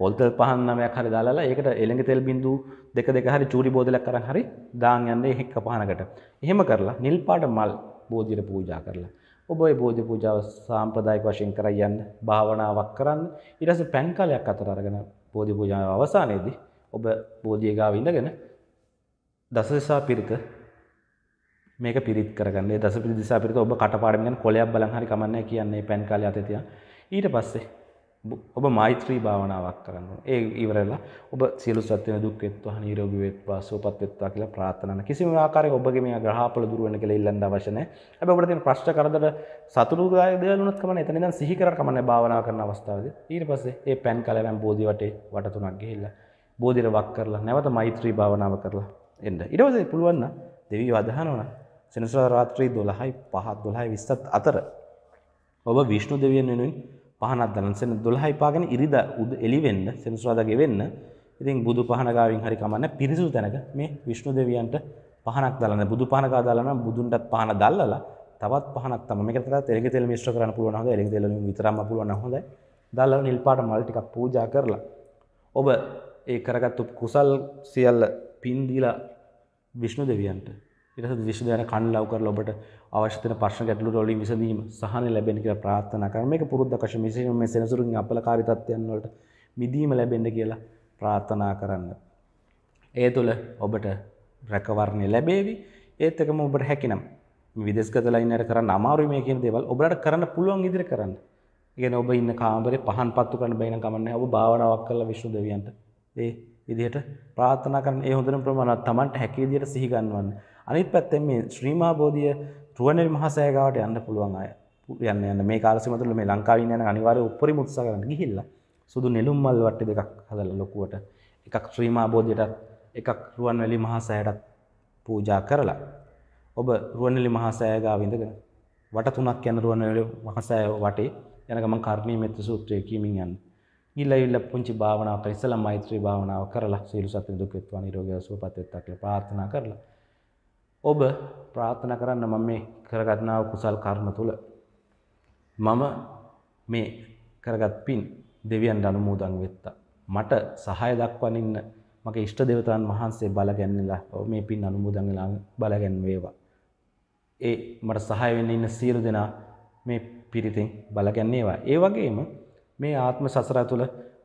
පොල්තල් පහන්නමයක් හරි දාලා ඒකට එළඟ තෙල් බිඳු දෙක දෙක හරි චූඩි බෝධලක් කර හරි දාන් යන්න එහෙක් පහනකට එහෙම කරලා නිල් පාට මල් බෝධියට පූජා කරලා ඔබ ඒ බෝධි පූජාව සාම්ප්‍රදායික වශයෙන් කරයන්න භාවනාවක් කරන්න ඊට පස්සේ පැන් කාලයක් අතර අරගෙන බෝධි පූජාව අවසානයේදී ඔබ බෝධියගාව ඉඳගෙන දසදෙසා පිරිත මේක පිරිත් කරගන්න දස පිරිදිසා පිරිත ඔබ කටපාඩමින් කොලයක් බලන් හරි කමන්නේ කියන්නේ පෑන් කාලේ අතේ තියන් ඊට පස්සේ ඔබ මෛත්‍රී භාවනාවක් කරන්න ඕනේ. ඒ ඉවරලා ඔබ සියලු සත්‍යන දුක් වේත්වා නිරෝගී වේත්වා සුවපත් වේත්වා කියලා ප්‍රාර්ථනා කරන. කිසිම ආකාරයක ඔබගේ මේ ග්‍රහාපල දුර වෙන කියලා ඉල්ලන්න අවශ්‍ය නැහැ. හැබැයි ඔබට තියෙන ප්‍රශ්න කරදර සතුටුදායක දේවල් වුණත් කමන්නේ. එතන ඉඳන් සිහි කරලා කමන්නේ භාවනා කරන අවස්ථාවේදී. ඊට පස්සේ ඒ පෑන් කලවම් බෝධි වටේ වටතුනක් ගිහිල්ලා බෝධිර වක් කරලා නැවත මෛත්‍රී භාවනාව කරලා එන්න. ඊට පස්සේ පුළුවන් නම් දෙවියෝ අදහනවා සෙනසුරාදා රාත්‍රී 12යි 5 12යි 20ත් අතර ඔබ විෂ්ණු දෙවියන් වෙනුවෙන් පහනක් දනන් සෙන 12යි පාගෙන ඉරිද එළි වෙන්න සෙනසුරාදා ගෙවෙන්න. ඉතින් බුදු පහන ගාවින් හරි කමන්නේ පිරිසිදු තැනක මේ විෂ්ණු දෙවියන්ට පහනක් දාලා බුදු පහන ගා දාලා නම් බුදුන්ටත් පහන දැල්ලලා තවත් පහනක් තමයි. මේකට තවත් එළක තෙල් මිශ්‍ර කරන්න පුළුවන් හොඳයි. එළක තෙල් වලින් විතරක්ම පුළුවන් හොඳයි. දැල්ලලා නිල් පාට මල් ටිකක් පූජා කරලා ඔබ ඒ කරගත්තු කුසල් සියල්ල පින්දිලා විශ්ණු දෙවියන්ට ඉටස විශ්දයන කන් ලව් කර ඔබට අවශ්‍යතන පර්ශ ගැටලු ොලින් විසඳීම සහන ලැබෙන කියලා ප්‍රාත්ථන කරමක පුරුද්ධකශ මිසිීම මේ සෙනසුරින් අපලකාරිතත්වයන් වලට මිදීම ලැබෙන්ඩ කියලා ප්‍රාර්ථනා කරන්න. ඒ තුළ ඔබට රැකවරණය ලැබේවි ඒත්තකම ඔබට හැකිනම් විදෙස්ගතලයින්නට කරන්න අමාරුම කියන දෙවල් ඔබට කරන්න පුළුවන් ඉදිරි කරන්න ගෙන ඔබ ඉන්න කාමරේ පහන් පත්තු කරන්න බයින කමන්න ඔබ භාවනාවක් කල විශ්ු දෙවියන්ට ඒ විදිහට ප්‍රාර්ථනා කරන ඒ හොඳම ප්‍රමාණවත් Tamanට හැකි විදිහට සිහි ගන්නවන්න. අනිත් පැත්තෙන් මේ ශ්‍රීමා බෝධිය රුවන්වැලි මහසෑය ගාවට යන්න පුළුවන් අය. යන්න යන්න මේ කාලසීම තුළ මේ ලංකාවේ ඉන්න අනිවාර්ය උපරිම උත්සාහ කරන්න ගිහිල්ලා සුදු නෙළුම් මල් වට්ටි දෙකක් හදලා ලොකුවට එකක් ශ්‍රීමා බෝධියටත් එකක් රුවන්වැලි මහසෑයටත් පූජා කරලා ඔබ රුවන්වැලි මහසෑය ගාව ඉඳගෙන වට තුනක් යන රුවන්වැලි මහසෑය වටේ යන ගමන් කර්ණීය මෙත්ත සූත්‍රය කියමින් යන්න. ගිල්ලවිල්ල පුංචි භාවනාවක් ඉස්සලා මෛත්‍රී භාවනාව කරලා සියලු සත්ත්ව දුක් වෙත්වා නිරෝගීව සුවපත් වෙත්වා කියලා ප්‍රාර්ථනා කරලා ඔබ ප්‍රාර්ථනා කරන්න මම මේ කරගන්නා කුසල් කර්ම තුල මම මේ කරගත් පින් දෙවියන් අනුමෝදන් වෙත්තා මට සහාය දක්වන ඉන්න මගේ ඉෂ්ට දෙවතාන් වහන්සේ බලගැන්නෙලා මේ පින් අනුමෝදන් වෙලා බලගැන් වේවා. ඒ මට සහාය වෙන්න ඉන්න සියලු දෙනා මේ පිරිතෙන් බලගන්නේවා. ඒ වගේම මේ ආත්ම සසර තුළ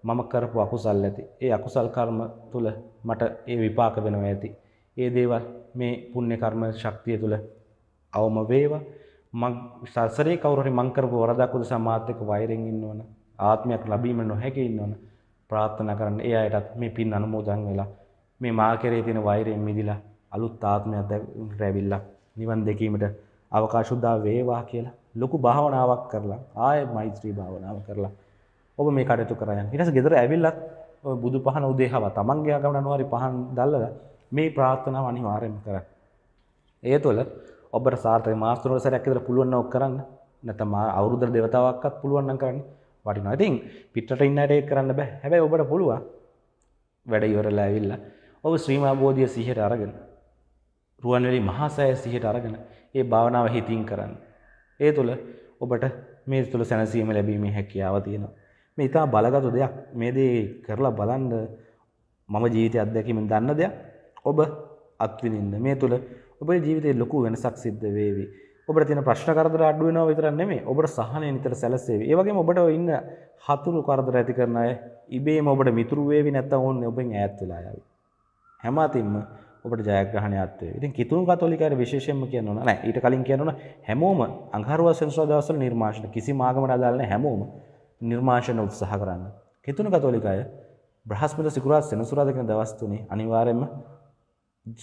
මම කරපු අකුසල් ඇති. ඒ අකුසල් කර්ම තුළ මට ඒ විපාක වෙනවා ඇති. ඒ දේවල් මේ පුණ්‍ය කර්ම ශක්තිය තුළ අවම වේවා. මං සසරේ කවුරු හරි මං කරපු වරදක් උදෙසා මාත් එක්ක වෛරෙන් ඉන්නවන ะ. ආත්මයක් ලැබීම නොහැකි ඉන්නවන ะ. ප්‍රාර්ථනා කරන්න ඒ අයටත් මේ පින් අනුමෝදන් වෙලා මේ මා කෙරේ තියෙන වෛරයෙන් මිදිලා අලුත් ආත්මයක් ලැබිලා නිවන් දැකීමට අවකාශ උදා වේවා කියලා ලොකු භාවනාවක් කරලා ආයේ මෛත්‍රී භාවනාව කරලා ඔබ මේ කටයුතු කරයන් ඉටස ගෙදර ඇවිල්ලත් බුදු පහන උදේහව තමන්ගේ අගමන අනුවරි පහන් දල්ලල මේ ප්‍රාර්ථනාව අනිවාර්යෙන් කරන්න. ඒ තුළ ඔබට සාර්ථක මාස්තුරවල සැරයක් විතර පුළුවන් ඕක කරන්න නැත්නම් අවුරුද්දේ දෙවතාවක්වත් පුළුවන් නම් කරන්න වටිනවා. ඉතින් පිටරට ඉන්න ඇටේ කරන්න බෑ. හැබැයි ඔබට පුළුවන් වැඩ ඉවරලා ඇවිල්ලා ඔබ ශ්‍රීමා බෝධිය සිහියට අරගෙන රුවන්වැලි මහා සෑය සිහියට අරගෙන ඒ භාවනාව හිතින් කරන්න. ඒ තුළ ඔබට මේ තුළ සැනසීම ලැබීමේ හැකියාව තියෙනවා. මේ ඉතා බලගතු දෙයක් මේ දේ කරලා බලන්ඩ මම ජීවිතය අත්දැකමින් දන්න දෙයක් ඔබ අත්විනින්ද මේ තුළ ඔබ ජීවිතය ලොකු වෙනසක් සිද්ධ වේවි ඔබ තින ප්‍රශ්න කරදර අඩුවන විතරන්නේ මේ ඔබට සහනය නිතර සැලසේ ඒවගේ ඔබට ඉන්න හතුරු කරදර ඇති කරන අය ඉබේ ඔබට මිතුරුවේවි නැත්ත ඔන්න ඔබෙන් ඇත්තුලායාව හැමතින්ම ඔබට ජයග්‍රහණයත්ව ඉතින් කිතුන් කතෝලිකර විශේෂයෙන්ම කියන්නන නෑ ඊට කලින් කියන්නන හැමෝම අංහරුව සෙන්ස්‍රදවසල නිර්මාශන කිසි මාගමට අදාලන හැමෝම නිර්මාශන උත්සාහ කරන්න. කෙතුුණු කතෝලික අය බ්‍රහස්පත සිකුරාත් සෙනසුරාද කෙන දවස්තුනේ අනිවාරෙන්ම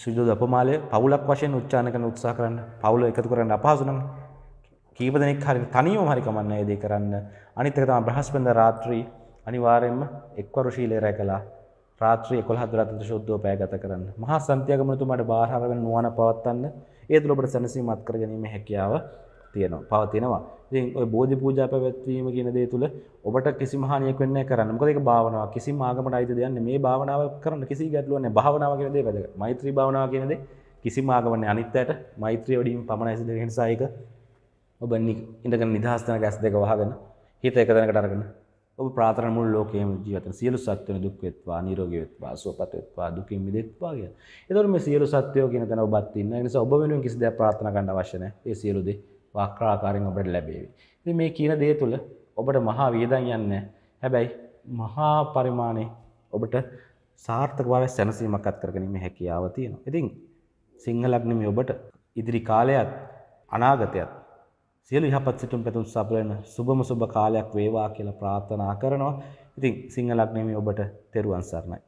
සුජු දපමාලය පවුලක් වශයෙන් උච්චාන කන උත්සා කරන්න පවුල එකතු කරන්න අපහසුනම් කීපදනෙක් හරි තනීම හරිකමන්න ඇදේ කරන්න අනිත්තක තම බ්‍රහස්පඳ රාත්‍රී අනිවාරෙන්ම එක්වරුශීලේරෑ කලා රාත්‍රී කොළහදුරත ශුද්ධෝ පෑගත කරන්න මහා සන්තියගමනතුමට බාහාරවෙන් නුවන පවත්වන්න ඒතුළොබට සැනසීමත් කර ගැනීම හැකියාව තියෙනවා පවතිනවා ඉතින් ඔය බෝධි පූජා පැවැත්වීම කියන දේ තුළ ඔබට කිසිම හානියක් වෙන්නේ නැහැ කරන්න. මොකද ඒක භාවනාවක්. කිසිම ආගමකට අයිති දෙයක් නෙමෙයි. මේ භාවනාව කරන්න කිසි ගැටලුවක් නැහැ. භාවනාව කියන දේ වැදගත්. මෛත්‍රී භාවනාව කියන දේ කිසිම ආගමක් නැහැ. අනිත් පැයට මෛත්‍රිය වඩීම පමණයි සිදු වෙන නිසා ඒක ඔබ ඉඳගෙන නිදහස් තැනක ඇස් දෙක වහගෙන හිත එක තැනකට අරගෙන ඔබ ප්‍රාථනා මුළු ලෝකයේම ජීවත් වෙන සියලු සත්වයන් දුක් වෙත්වා, නිරෝගී වෙත්වා, සුවපත් වෙත්වා, දුකින් මිදෙත්වා කියලා. ඒතකොට මේ සියලු සත්වයෝ කියන තැන ඔබත් ඉන්න. ඒ නිසා ඔබ වෙනුවෙන් කිසි දෙයක් ප්‍රාර්ථනා කරන්න අවශ්‍ය නැහැ. ඒ සියලු දේ වක්‍රාකාරයෙන් ඔබට ලැබේවි. ඉතින් මේ කියන දේ තුල ඔබට මහා වියදම් යන්නේ හැබැයි මහා පරිමාණේ ඔබට සාර්ථකභාවය සැනසීමක් අත් කරගැනීමේ හැකියාව තියෙනවා. ඉතින් සිංහලක් නෙමෙයි ඔබට ඉදිරි කාලයත් අනාගතයත් සියලු යහපත් සිතුම් පැතුම් සපලන සුබම සුබ කාලයක් වේවා කියලා ප්‍රාර්ථනා කරනවා. ඉතින් සිංහලක් නෙමෙයි ඔබට තෙරුවන් සරණයි.